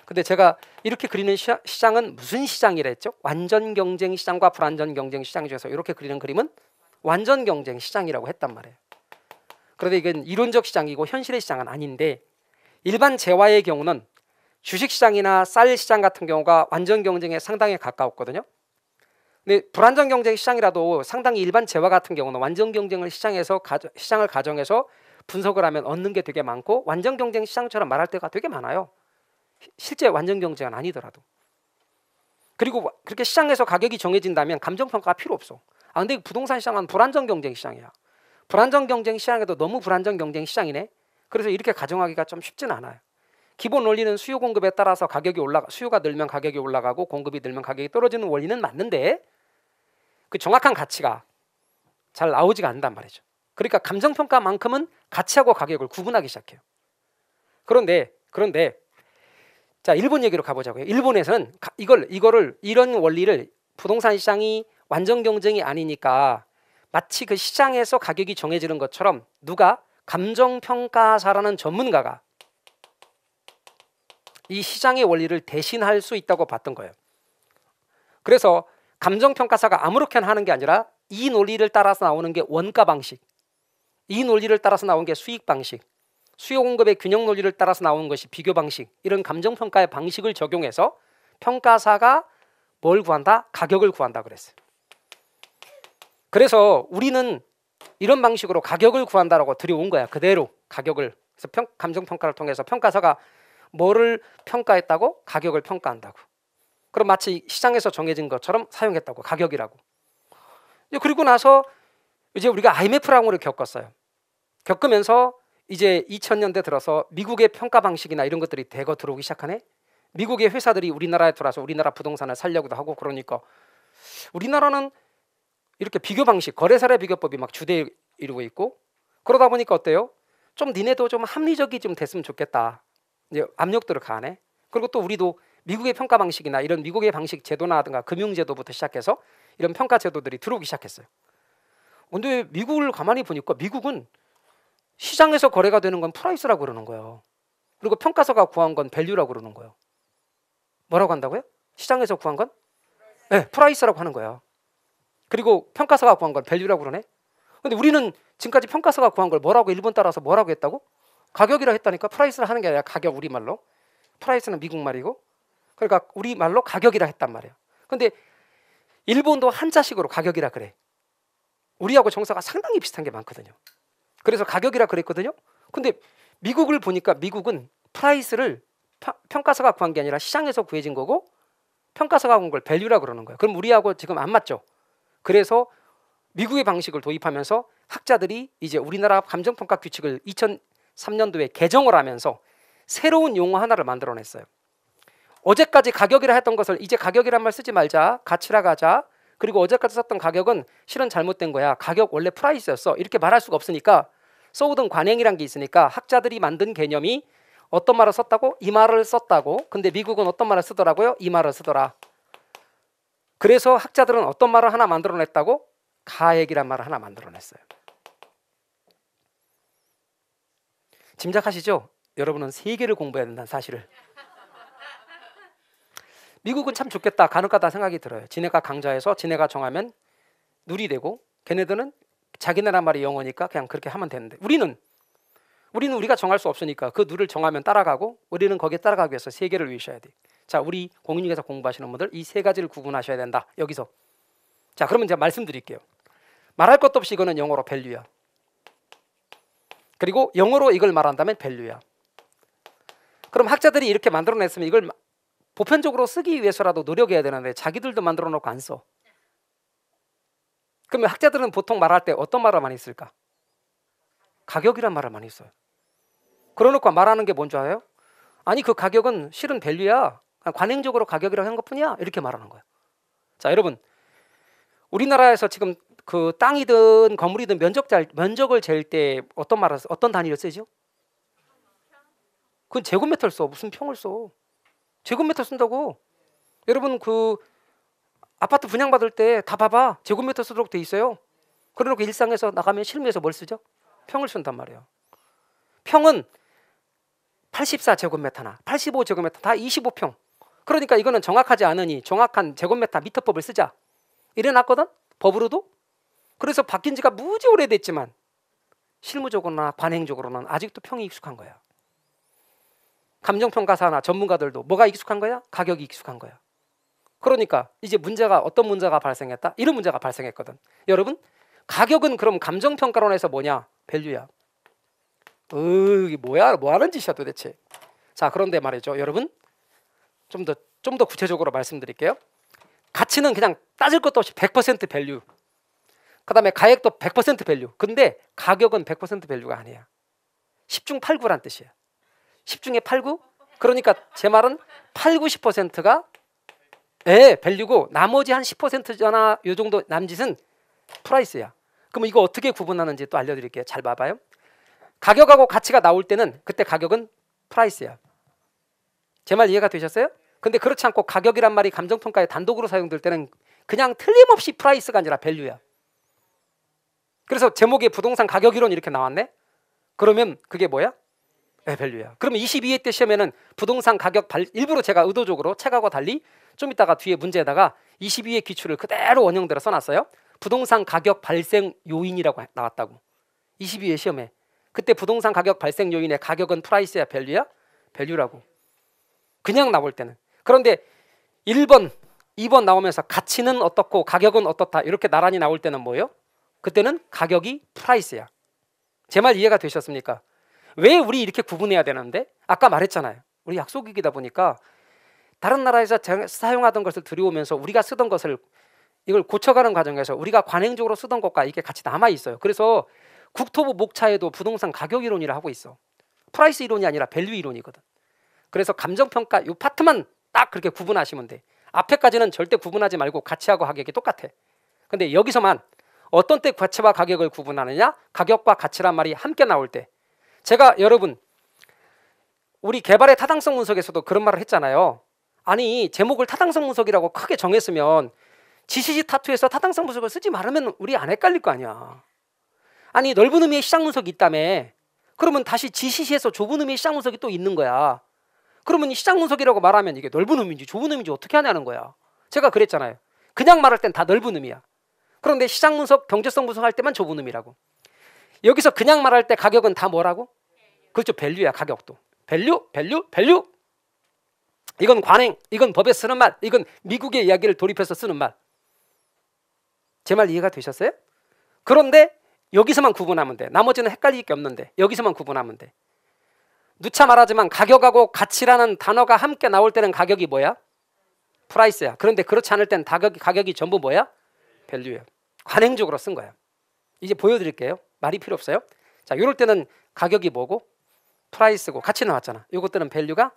근데 제가 이렇게 그리는 시장, 은 무슨 시장이라 했죠? 완전 경쟁 시장과 불완전 경쟁 시장 중에서 이렇게 그리는 그림은 완전 경쟁 시장이라고 했단 말이에요. 그런데 이건 이론적 시장이고 현실의 시장은 아닌데 일반 재화의 경우는 주식시장이나 쌀시장 같은 경우가 완전 경쟁에 상당히 가까웠거든요. 근데 불안정 경쟁 시장이라도 상당히 일반 재화 같은 경우는 완전 경쟁을 시장에서 가저, 시장을 가정해서 분석을 하면 얻는 게 되게 많고 완전 경쟁 시장처럼 말할 때가 되게 많아요. 실제 완전 경쟁은 아니더라도. 그리고 그렇게 시장에서 가격이 정해진다면 감정 평가가 필요 없어. 아 근데 부동산 시장은 불안정 경쟁 시장이야. 불안정 경쟁 시장에도 너무 불안정 경쟁 시장이네. 그래서 이렇게 가정하기가 좀 쉽진 않아요. 기본 원리는 수요 공급에 따라서 가격이 올라 수요가 늘면 가격이 올라가고 공급이 늘면 가격이 떨어지는 원리는 맞는데 그 정확한 가치가 잘 나오지가 않단 말이죠. 그러니까 감정 평가만큼은 가치하고 가격을 구분하기 시작해요. 그런데 그런데 자 일본 얘기로 가보자고요. 일본에서는 이걸 이거를 이런 원리를 부동산 시장이 완전 경쟁이 아니니까 마치 그 시장에서 가격이 정해지는 것처럼 누가 감정평가사라는 전문가가 이 시장의 원리를 대신할 수 있다고 봤던 거예요. 그래서 감정평가사가 아무렇게나 하는 게 아니라 이 논리를 따라서 나오는 게 원가 방식, 이 논리를 따라서 나온 게 수익 방식, 수요 공급의 균형 논리를 따라서 나온 것이 비교 방식, 이런 감정 평가의 방식을 적용해서 평가사가 뭘 구한다? 가격을 구한다 그랬어요. 그래서 우리는 이런 방식으로 가격을 구한다라고 들여온 거야. 그대로 가격을. 그래서 평, 감정 평가를 통해서 평가사가 뭐를 평가했다고 가격을 평가한다고. 그럼 마치 시장에서 정해진 것처럼 사용했다고 가격이라고. 그리고 나서 이제 우리가 IMF 라우를 겪었어요. 겪으면서 이제 2000년대 들어서 미국의 평가 방식이나 이런 것들이 대거 들어오기 시작하네. 미국의 회사들이 우리나라에 들어와서 우리나라 부동산을 살려고도 하고 그러니까 우리나라는 이렇게 비교 방식, 거래사례 비교법이 막 주대 이루고 있고 그러다 보니까 어때요? 좀 니네도 좀 합리적이 좀 됐으면 좋겠다. 이제 압력들을 가네. 그리고 또 우리도 미국의 평가 방식이나 이런 미국의 방식 제도나든가 금융 제도부터 시작해서 이런 평가 제도들이 들어오기 시작했어요. 근데 미국을 가만히 보니까 미국은 시장에서 거래가 되는 건 프라이스라고 그러는 거예요. 그리고 평가서가 구한 건 밸류라고 그러는 거예요. 뭐라고 한다고요? 시장에서 구한 건? 네, 프라이스라고 하는 거예요. 그리고 평가서가 구한 걸 밸류라고 그러네. 근데 우리는 지금까지 평가서가 구한 걸 뭐라고 일본 따라서 뭐라고 했다고? 가격이라 했다니까 프라이스를 하는 게 아니라 가격 우리말로. 프라이스는 미국말이고 그러니까 우리말로 가격이라 했단 말이에요. 근데 일본도 한자식으로 가격이라 그래. 우리하고 정서가 상당히 비슷한 게 많거든요. 그래서 가격이라 그랬거든요. 근데 미국을 보니까 미국은 프라이스를 평가서가 구한 게 아니라 시장에서 구해진 거고 평가서가 구한 걸 밸류라 그러는 거예요. 그럼 우리하고 지금 안 맞죠? 그래서 미국의 방식을 도입하면서 학자들이 이제 우리나라 감정평가 규칙을 2003년도에 개정을 하면서 새로운 용어 하나를 만들어냈어요. 어제까지 가격이라 했던 것을 이제 가격이란 말 쓰지 말자, 가치라 가자. 그리고 어제까지 썼던 가격은 실은 잘못된 거야. 가격 원래 프라이스였어. 이렇게 말할 수가 없으니까 써오던 관행이란 게 있으니까 학자들이 만든 개념이 어떤 말을 썼다고? 이 말을 썼다고. 근데 미국은 어떤 말을 쓰더라고요? 이 말을 쓰더라. 그래서 학자들은 어떤 말을 하나 만들어냈다고? 가액이란 말을 하나 만들어냈어요. 짐작하시죠? 여러분은 세 개를 공부해야 된다는 사실을. 미국은 참 좋겠다. 가능하다 생각이 들어요. 지네가 강좌에서 지네가 정하면 누리 되고 걔네들은 자기 나라 말이 영어니까 그냥 그렇게 하면 되는데 우리는 우리는 우리가 정할 수 없으니까 그 누를 정하면 따라가고 우리는 거기에 따라가기 위해서 세계를 위셔야 돼. 자, 우리 공인중개사 공부하시는 분들 이 세 가지를 구분하셔야 된다. 여기서. 자, 그러면 제가 말씀드릴게요. 말할 것도 없이 이거는 영어로 밸류야. 그리고 영어로 이걸 말한다면 밸류야. 그럼 학자들이 이렇게 만들어냈으면 이걸 보편적으로 쓰기 위해서라도 노력해야 되는데 자기들도 만들어 놓고 안 써. 그러면 학자들은 보통 말할 때 어떤 말을 많이 쓸까? 가격이란 말을 많이 써요. 그러놓고 말하는 게 뭔줄 알아요? 아니 그 가격은 실은 밸류야. 관행적으로 가격이라고 한 것뿐이야. 이렇게 말하는 거예요. 자, 여러분. 우리나라에서 지금 그 땅이든 건물이든 면적 잘, 면적을 잴때 어떤 말 어떤 단위를 쓰죠? 그건 제곱미터를 써. 무슨 평을 써. 제곱미터 쓴다고. 여러분 그 아파트 분양받을 때 다 봐봐. 제곱미터 쓰도록 돼 있어요. 그러고 일상에서 나가면 실무에서 뭘 쓰죠? 평을 쓴단 말이에요. 평은 84제곱미터나 85제곱미터 다 25평. 그러니까 이거는 정확하지 않으니 정확한 제곱메타 미터법을 쓰자. 이래놨거든? 법으로도? 그래서 바뀐 지가 무지 오래됐지만 실무적으로나 관행적으로는 아직도 평이 익숙한 거야. 감정평가사나 전문가들도 뭐가 익숙한 거야? 가격이 익숙한 거야. 그러니까 이제 문제가 어떤 문제가 발생했다? 이런 문제가 발생했거든. 여러분 가격은 그럼 감정평가론에서 뭐냐? 밸류야. 으, 이게 뭐야? 뭐 하는 짓이야 도대체? 자, 그런데 말이죠. 여러분 좀더좀더 구체적으로 말씀드릴게요. 가치는 그냥 따질 것도 없이 100% 밸류. 그다음에 가액도 100% 밸류. 근데 가격은 100% 밸류가 아니야. 10중 8구란 뜻이야. 10중에 8구? 그러니까 제 말은 8, 90%가 예, 밸류고 나머지 한1 0잖아요 정도 남짓은 프라이스야. 그럼 이거 어떻게 구분하는지 또 알려드릴게요. 잘 봐봐요. 가격하고 가치가 나올 때는 그때 가격은 프라이스야. 제 말 이해가 되셨어요? 근데 그렇지 않고 가격이란 말이 감정평가에 단독으로 사용될 때는 그냥 틀림없이 프라이스가 아니라 밸류야. 그래서 제목에 부동산 가격 이론 이렇게 나왔네. 그러면 그게 뭐야? 에 네, 밸류야. 그러면 22회 때 시험에는 부동산 가격 발, 일부러 제가 의도적으로 책하고 달리 좀 이따가 뒤에 문제에다가 22회 기출을 그대로 원형대로 써놨어요. 부동산 가격 발생 요인이라고 나왔다고. 22회 시험에. 그때 부동산 가격 발생 요인의 가격은 프라이스야 밸류야? 밸류라고. 그냥 나올 때는. 그런데 1번, 2번 나오면서 가치는 어떻고 가격은 어떻다 이렇게 나란히 나올 때는 뭐예요? 그때는 가격이 프라이스야. 제 말 이해가 되셨습니까? 왜 우리 이렇게 구분해야 되는데? 아까 말했잖아요. 우리 약속이기다 보니까 다른 나라에서 사용하던 것을 들여오면서 우리가 쓰던 것을 이걸 고쳐가는 과정에서 우리가 관행적으로 쓰던 것과 이게 같이 남아 있어요. 그래서 국토부 목차에도 부동산 가격 이론이라 하고 있어. 프라이스 이론이 아니라 밸류 이론이거든. 그래서 감정평가 이 파트만 딱 그렇게 구분하시면 돼. 앞에까지는 절대 구분하지 말고 가치하고 가격이 똑같아. 근데 여기서만 어떤 때 가치와 가격을 구분하느냐? 가격과 가치란 말이 함께 나올 때. 제가 여러분 우리 개발의 타당성 분석에서도 그런 말을 했잖아요. 아니 제목을 타당성 분석이라고 크게 정했으면 지시지 타투에서 타당성 분석을 쓰지 말으면 우리 안 헷갈릴 거 아니야. 아니 넓은 의미의 시장 분석이 있다며. 그러면 다시 지시시에서 좁은 의미의 시장 분석이 또 있는 거야. 그러면 시장 분석이라고 말하면 이게 넓은 의미인지 좁은 의미인지 어떻게 하냐는 거야. 제가 그랬잖아요. 그냥 말할 땐 다 넓은 의미야. 그런데 시장 분석, 경제성 분석할 때만 좁은 의미라고. 여기서 그냥 말할 때 가격은 다 뭐라고? 그렇죠. 밸류야, 가격도. 밸류, 밸류, 밸류. 이건 관행, 이건 법에 쓰는 말, 이건 미국의 이야기를 돌입해서 쓰는 말. 제 말 이해가 되셨어요? 그런데 여기서만 구분하면 돼. 나머지는 헷갈릴 게 없는데 여기서만 구분하면 돼. 누차 말하지만 가격하고 가치라는 단어가 함께 나올 때는 가격이 뭐야? 프라이스야. 그런데 그렇지 않을 땐 가격이, 가격이 전부 뭐야? 밸류예요. 관행적으로 쓴 거야. 이제 보여드릴게요. 말이 필요 없어요. 자, 이럴 때는 가격이 뭐고? 프라이스고 가치 나왔잖아. 이것들은 밸류가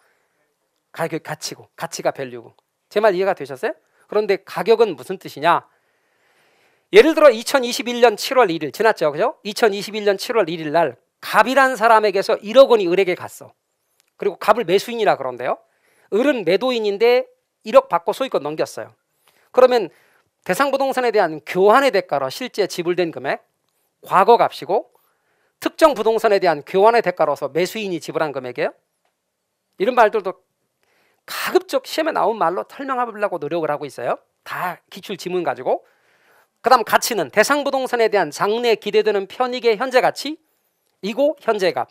가격 가치고 가치가 밸류고. 제 말 이해가 되셨어요? 그런데 가격은 무슨 뜻이냐? 예를 들어 2021년 7월 1일 지났죠. 그죠? 2021년 7월 1일 날 갑이란 사람에게서 1억 원이 을에게 갔어. 그리고 갑을 매수인이라 그런데요. 을은 매도인인데 1억 받고 소유권 넘겼어요. 그러면 대상 부동산에 대한 교환의 대가로 실제 지불된 금액, 과거 값이고 특정 부동산에 대한 교환의 대가로서 매수인이 지불한 금액이에요. 이런 말들도 가급적 시험에 나온 말로 설명하려고 노력을 하고 있어요. 다 기출 지문 가지고. 그 다음 가치는 대상 부동산에 대한 장래 기대되는 편익의 현재 가치 이고 현재 값.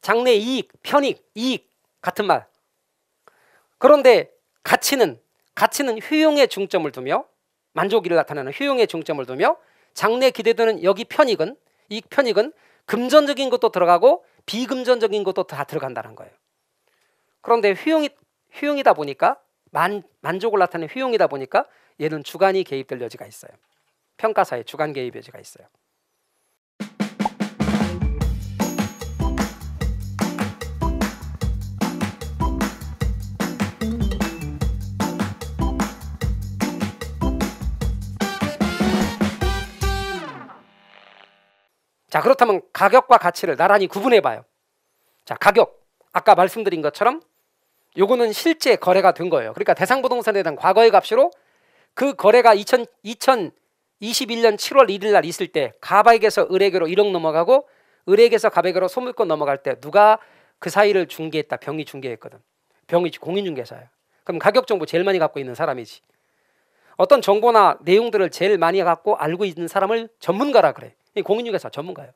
장래 이익, 편익, 이익 같은 말. 그런데 가치는 가치는 효용에 중점을 두며 만족이를 나타내는 효용에 중점을 두며 장래 기대되는 여기 편익은 이익 편익은 금전적인 것도 들어가고 비금전적인 것도 다 들어간다는 거예요. 그런데 효용이 효용이다 보니까 만, 만족을 나타내는 효용이다 보니까 얘는 주관이 개입될 여지가 있어요. 평가사에 주관 개입 여지가 있어요. 자, 그렇다면 가격과 가치를 나란히 구분해 봐요. 자, 가격. 아까 말씀드린 것처럼 요거는 실제 거래가 된 거예요. 그러니까 대상 부동산에 대한 과거의 값으로 그 거래가 2000, 2021년 7월 1일 날 있을 때 가박에서 을에게로 1억 넘어가고 을에게서 가백으로 소물권 넘어갈 때 누가 그 사이를 중개했다. 병이 중개했거든. 병이 공인중개사예요. 그럼 가격 정보 제일 많이 갖고 있는 사람이지. 어떤 정보나 내용들을 제일 많이 갖고 알고 있는 사람을 전문가라 그래. 이 공인중개사 전문가예요.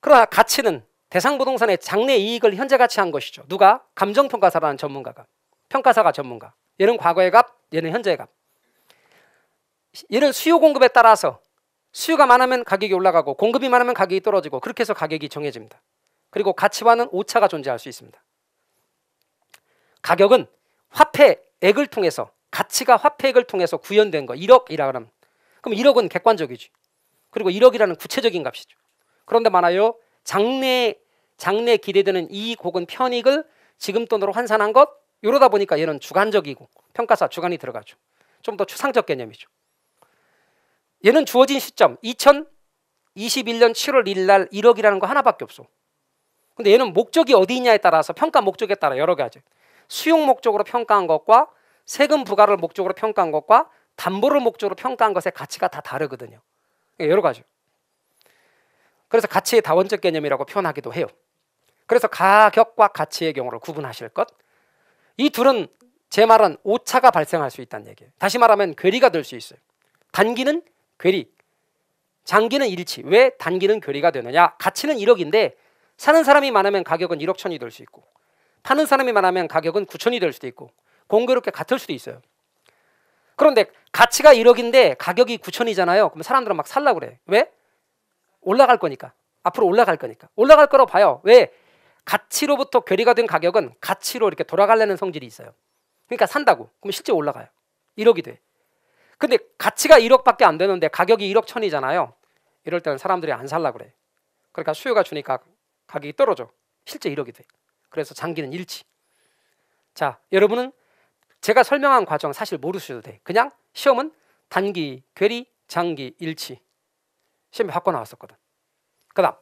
그러나 가치는 대상부동산의 장래 이익을 현재 가치한 것이죠. 누가? 감정평가사라는 전문가가. 평가사가 전문가. 얘는 과거의 값, 얘는 현재의 값. 얘는 수요 공급에 따라서 수요가 많으면 가격이 올라가고 공급이 많으면 가격이 떨어지고 그렇게 해서 가격이 정해집니다. 그리고 가치와는 오차가 존재할 수 있습니다. 가격은 화폐액을 통해서 가치가 화폐액을 통해서 구현된 거 1억이라 그러면 그럼 1억은 객관적이지. 그리고 1억이라는 구체적인 값이죠. 그런데 많아요. 장래 장래 기대되는 이익 혹은 편익을 지금 돈으로 환산한 것 이러다 보니까 얘는 주관적이고 평가사 주관이 들어가죠. 좀 더 추상적 개념이죠. 얘는 주어진 시점 2021년 7월 1일 날 1억이라는 거 하나밖에 없어. 근데 얘는 목적이 어디냐에 따라서 평가 목적에 따라 여러 가지. 수용 목적으로 평가한 것과 세금 부과를 목적으로 평가한 것과 담보를 목적으로 평가한 것의 가치가 다 다르거든요. 그러니까 여러 가지. 그래서 가치의 다원적 개념이라고 표현하기도 해요. 그래서 가격과 가치의 경우를 구분하실 것. 이 둘은 제 말은 오차가 발생할 수 있다는 얘기예요. 다시 말하면 괴리가 될 수 있어요. 단기는 괴리, 장기는 일치. 왜 단기는 괴리가 되느냐? 가치는 1억인데 사는 사람이 많으면 가격은 1억 천이 될 수 있고 파는 사람이 많으면 가격은 9천이 될 수도 있고 공교롭게 같을 수도 있어요. 그런데 가치가 1억인데 가격이 9천이잖아요. 그럼 사람들은 막 살라 그래. 왜? 올라갈 거니까. 앞으로 올라갈 거니까. 올라갈 거라고 봐요. 왜? 가치로부터 괴리가 된 가격은 가치로 이렇게 돌아가려는 성질이 있어요. 그러니까 산다고. 그럼 실제 올라가요. 1억이 돼. 근데 가치가 1억밖에 안 되는데 가격이 1억 천이잖아요. 이럴 때는 사람들이 안 살라 그래. 그러니까 수요가 주니까 가격이 떨어져. 실제 1억이 돼. 그래서 장기는 일지 자, 여러분은 제가 설명한 과정 사실 모르셔도 돼. 그냥 시험은 단기, 괴리, 장기, 일치. 시험에 바꿔 나왔었거든. 그다음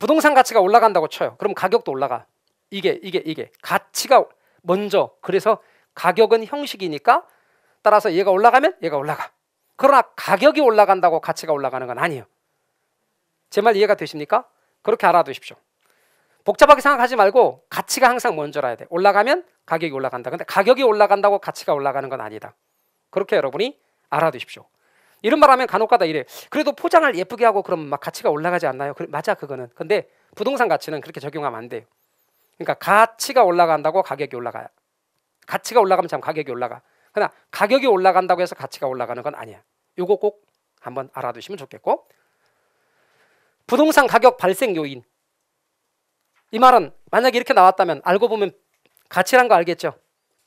부동산 가치가 올라간다고 쳐요. 그럼 가격도 올라가. 이게 이게 이게 가치가 먼저 그래서 가격은 형식이니까 따라서 얘가 올라가면 얘가 올라가. 그러나 가격이 올라간다고 가치가 올라가는 건 아니에요. 제 말 이해가 되십니까? 그렇게 알아두십시오. 복잡하게 생각하지 말고 가치가 항상 먼저라야 돼. 올라가면 가격이 올라간다. 근데 가격이 올라간다고 가치가 올라가는 건 아니다. 그렇게 여러분이 알아두십시오. 이런 말하면 간혹가다 이래. 그래도 포장을 예쁘게 하고 그럼 막 가치가 올라가지 않나요? 그래, 맞아 그거는. 근데 부동산 가치는 그렇게 적용하면 안 돼요. 그러니까 가치가 올라간다고 가격이 올라가요. 가치가 올라가면 참 가격이 올라가. 그러나 가격이 올라간다고 해서 가치가 올라가는 건 아니야. 요거 꼭 한번 알아두시면 좋겠고 부동산 가격 발생 요인 이 말은 만약에 이렇게 나왔다면 알고 보면 가치란 거 알겠죠?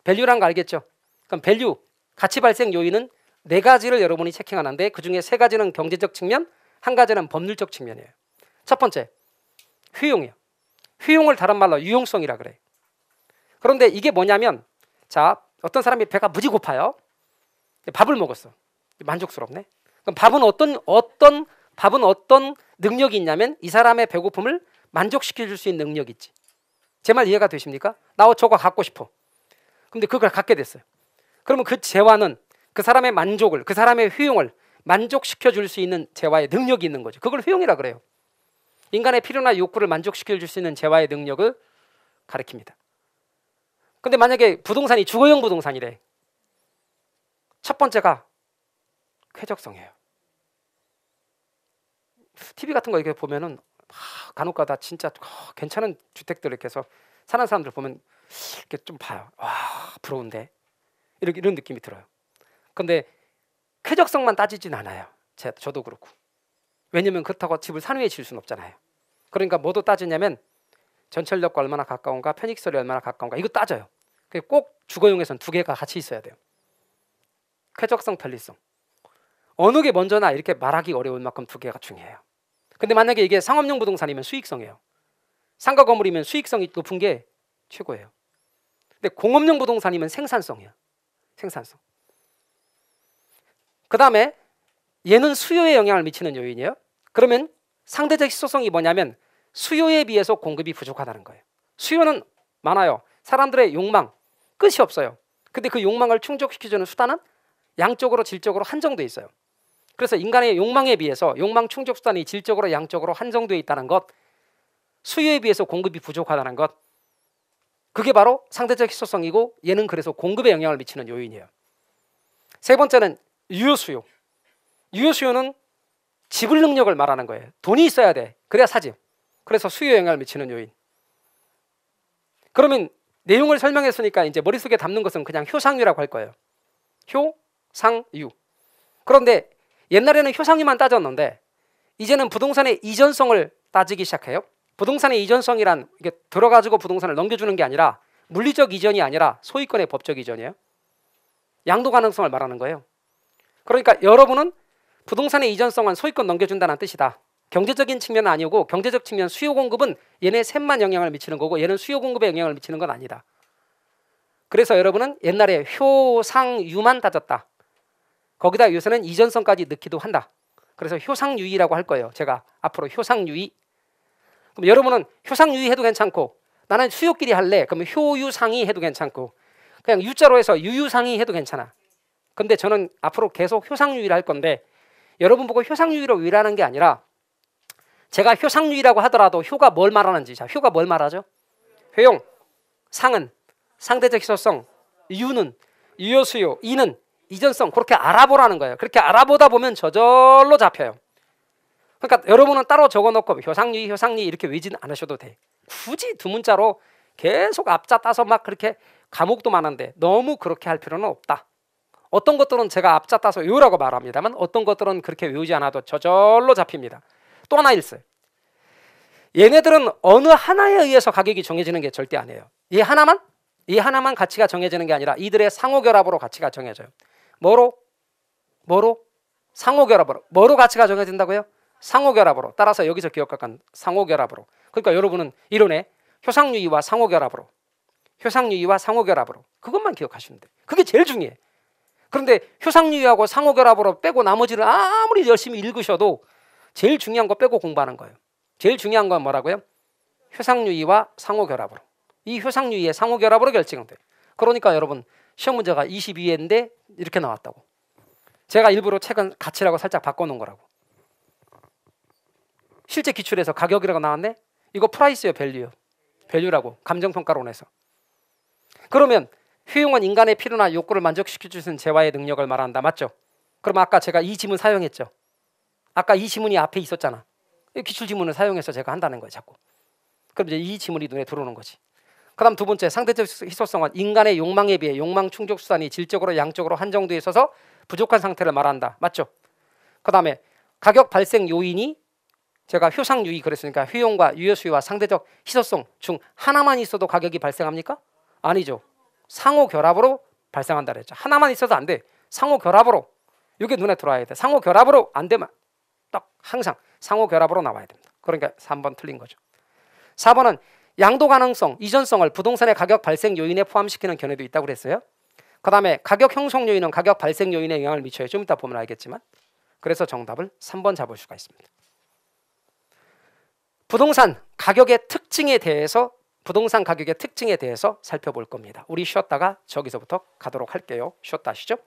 밸류란 거 알겠죠? 그럼 밸류, 가치 발생 요인은 네 가지를 여러분이 체킹하는데 그중에 세 가지는 경제적 측면, 한 가지는 법률적 측면이에요. 첫 번째, 휴용이요휴용을 다른 말로 유용성이라 그래요. 그런데 이게 뭐냐면 자 어떤 사람이 배가 무지 고파요. 밥을 먹었어. 만족스럽네. 그럼 밥은 어떤 어떤 밥은 어떤 능력이 있냐면 이 사람의 배고픔을 만족시켜 줄 수 있는 능력이 있지. 제 말 이해가 되십니까? 나 저거 갖고 싶어. 근데 그걸 갖게 됐어요. 그러면 그 재화는 그 사람의 만족을, 그 사람의 휴용을 만족시켜 줄 수 있는 재화의 능력이 있는 거죠. 그걸 휴용이라 그래요. 인간의 필요나 욕구를 만족시켜 줄 수 있는 재화의 능력을 가리킵니다. 근데 만약에 부동산이 주거형 부동산이래. 첫 번째가 쾌적성이에요. TV 같은 거 이렇게 보면은 간혹가다 진짜 어, 괜찮은 주택들을 계속 사는 사람들 보면 이렇게 좀 봐요. 와 부러운데 이렇게 이런 느낌이 들어요. 근데 쾌적성만 따지진 않아요. 제, 저도 그렇고 왜냐면 그렇다고 집을 산위에 지을 수는 없잖아요. 그러니까 뭐도 따지냐면 전철역과 얼마나 가까운가 편익설이 얼마나 가까운가 이거 따져요. 꼭 주거용에선 두 개가 같이 있어야 돼요. 쾌적성 편리성 어느 게 먼저나 이렇게 말하기 어려울 만큼 두 개가 중요해요. 근데 만약에 이게 상업용 부동산이면 수익성이에요. 상가 건물이면 수익성이 높은 게 최고예요. 근데 공업용 부동산이면 생산성이야. 생산성. 그 다음에 얘는 수요에 영향을 미치는 요인이에요. 그러면 상대적 희소성이 뭐냐면 수요에 비해서 공급이 부족하다는 거예요. 수요는 많아요. 사람들의 욕망 끝이 없어요. 근데 그 욕망을 충족시켜주는 수단은 양적으로 질적으로 한정돼 있어요. 그래서 인간의 욕망에 비해서 욕망 충족 수단이 질적으로 양적으로 한정되어 있다는 것, 수요에 비해서 공급이 부족하다는 것, 그게 바로 상대적 희소성이고 얘는 그래서 공급에 영향을 미치는 요인이에요. 세 번째는 유효수요. 유효수요는 지불 능력을 말하는 거예요. 돈이 있어야 돼. 그래야 사지. 그래서 수요에 영향을 미치는 요인. 그러면 내용을 설명했으니까 이제 머릿속에 담는 것은 그냥 효상유라고 할 거예요. 효상유. 그런데 옛날에는 효상이만 따졌는데 이제는 부동산의 이전성을 따지기 시작해요. 부동산의 이전성이란 이게 들어가지고 부동산을 넘겨주는 게 아니라 물리적 이전이 아니라 소유권의 법적 이전이에요. 양도 가능성을 말하는 거예요. 그러니까 여러분은 부동산의 이전성은 소유권 넘겨준다는 뜻이다. 경제적인 측면은 아니고 경제적 측면 수요 공급은 얘네 셋만 영향을 미치는 거고 얘는 수요 공급에 영향을 미치는 건 아니다. 그래서 여러분은 옛날에 효상유만 따졌다. 거기다 요새는 이전성까지 넣기도 한다. 그래서 효상유의라고 할 거예요. 제가 앞으로 효상유의. 그럼 여러분은 효상유의 해도 괜찮고 나는 수요끼리 할래. 그러면 효유상이 해도 괜찮고 그냥 유자로 해서 유유상이 해도 괜찮아. 근데 저는 앞으로 계속 효상유의를 할 건데 여러분 보고 효상유의로 위라는 게 아니라 제가 효상유의라고 하더라도 효가 뭘 말하는지 자 효가 뭘 말하죠? 효용, 상은, 상대적 희소성, 유는, 유효수요, 이는 이전성 그렇게 알아보라는 거예요. 그렇게 알아보다 보면 저절로 잡혀요. 그러니까 여러분은 따로 적어놓고 효상리 효상리 이렇게 외진 않으셔도 돼. 굳이 두 문자로 계속 앞자 따서 막 그렇게 감옥도 많은데 너무 그렇게 할 필요는 없다. 어떤 것들은 제가 앞자 따서 요라고 말합니다만 어떤 것들은 그렇게 외우지 않아도 저절로 잡힙니다. 또 하나 일세. 얘네들은 어느 하나에 의해서 가격이 정해지는 게 절대 아니에요. 이 하나만? 이 하나만 가치가 정해지는 게 아니라 이들의 상호결합으로 가치가 정해져요. 뭐로? 뭐로? 상호결합으로. 뭐로 같이 가져가야 된다고요? 상호결합으로. 따라서 여기서 기억할건 상호결합으로. 그러니까 여러분은 이론에 효상유의와 상호결합으로. 효상유의와 상호결합으로. 그것만 기억하시면 돼. 요 그게 제일 중요해. 그런데 효상유의하고 상호결합으로 빼고 나머지를 아무리 열심히 읽으셔도 제일 중요한 거 빼고 공부하는 거예요. 제일 중요한 건 뭐라고요? 효상유의와 상호결합으로. 이 효상유의의 상호결합으로 결정돼. 그러니까 여러분 시험 문제가 22회인데 이렇게 나왔다고. 제가 일부러 책은 가치라고 살짝 바꿔놓은 거라고. 실제 기출에서 가격이라고 나왔네. 이거 프라이스요, 예 밸류. 밸류라고 감정평가론에서. 그러면 효용은 인간의 필요나 욕구를 만족시킬 수 있는 재화의 능력을 말한다. 맞죠? 그럼 아까 제가 이 지문 사용했죠. 아까 이 지문이 앞에 있었잖아. 기출 지문을 사용해서 제가 한다는 거예요, 자꾸. 그럼 이제 이 지문이 눈에 들어오는 거지. 그다음 두 번째 상대적 희소성은 인간의 욕망에 비해 욕망 충족 수단이 질적으로 양적으로 한정돼 있어서 부족한 상태를 말한다. 맞죠? 그다음에 가격 발생 요인이 제가 효상 유의 그랬으니까 효용과 유효 수요와 상대적 희소성 중 하나만 있어도 가격이 발생합니까? 아니죠. 상호 결합으로 발생한다 그랬죠. 하나만 있어도 안 돼. 상호 결합으로 이게 눈에 들어와야 돼. 상호 결합으로 안 되면 딱 항상 상호 결합으로 나와야 됩니다. 그러니까 3번 틀린 거죠. 4번은 양도 가능성, 이전성을 부동산의 가격 발생 요인에 포함시키는 견해도 있다고 그랬어요. 그다음에 가격 형성 요인은 가격 발생 요인에 영향을 미쳐요. 좀 이따 보면 알겠지만. 그래서 정답을 3번 잡을 수가 있습니다. 부동산 가격의 특징에 대해서 부동산 가격의 특징에 대해서 살펴볼 겁니다. 우리 쉬었다가 저기서부터 가도록 할게요. 쉬었다 하시죠?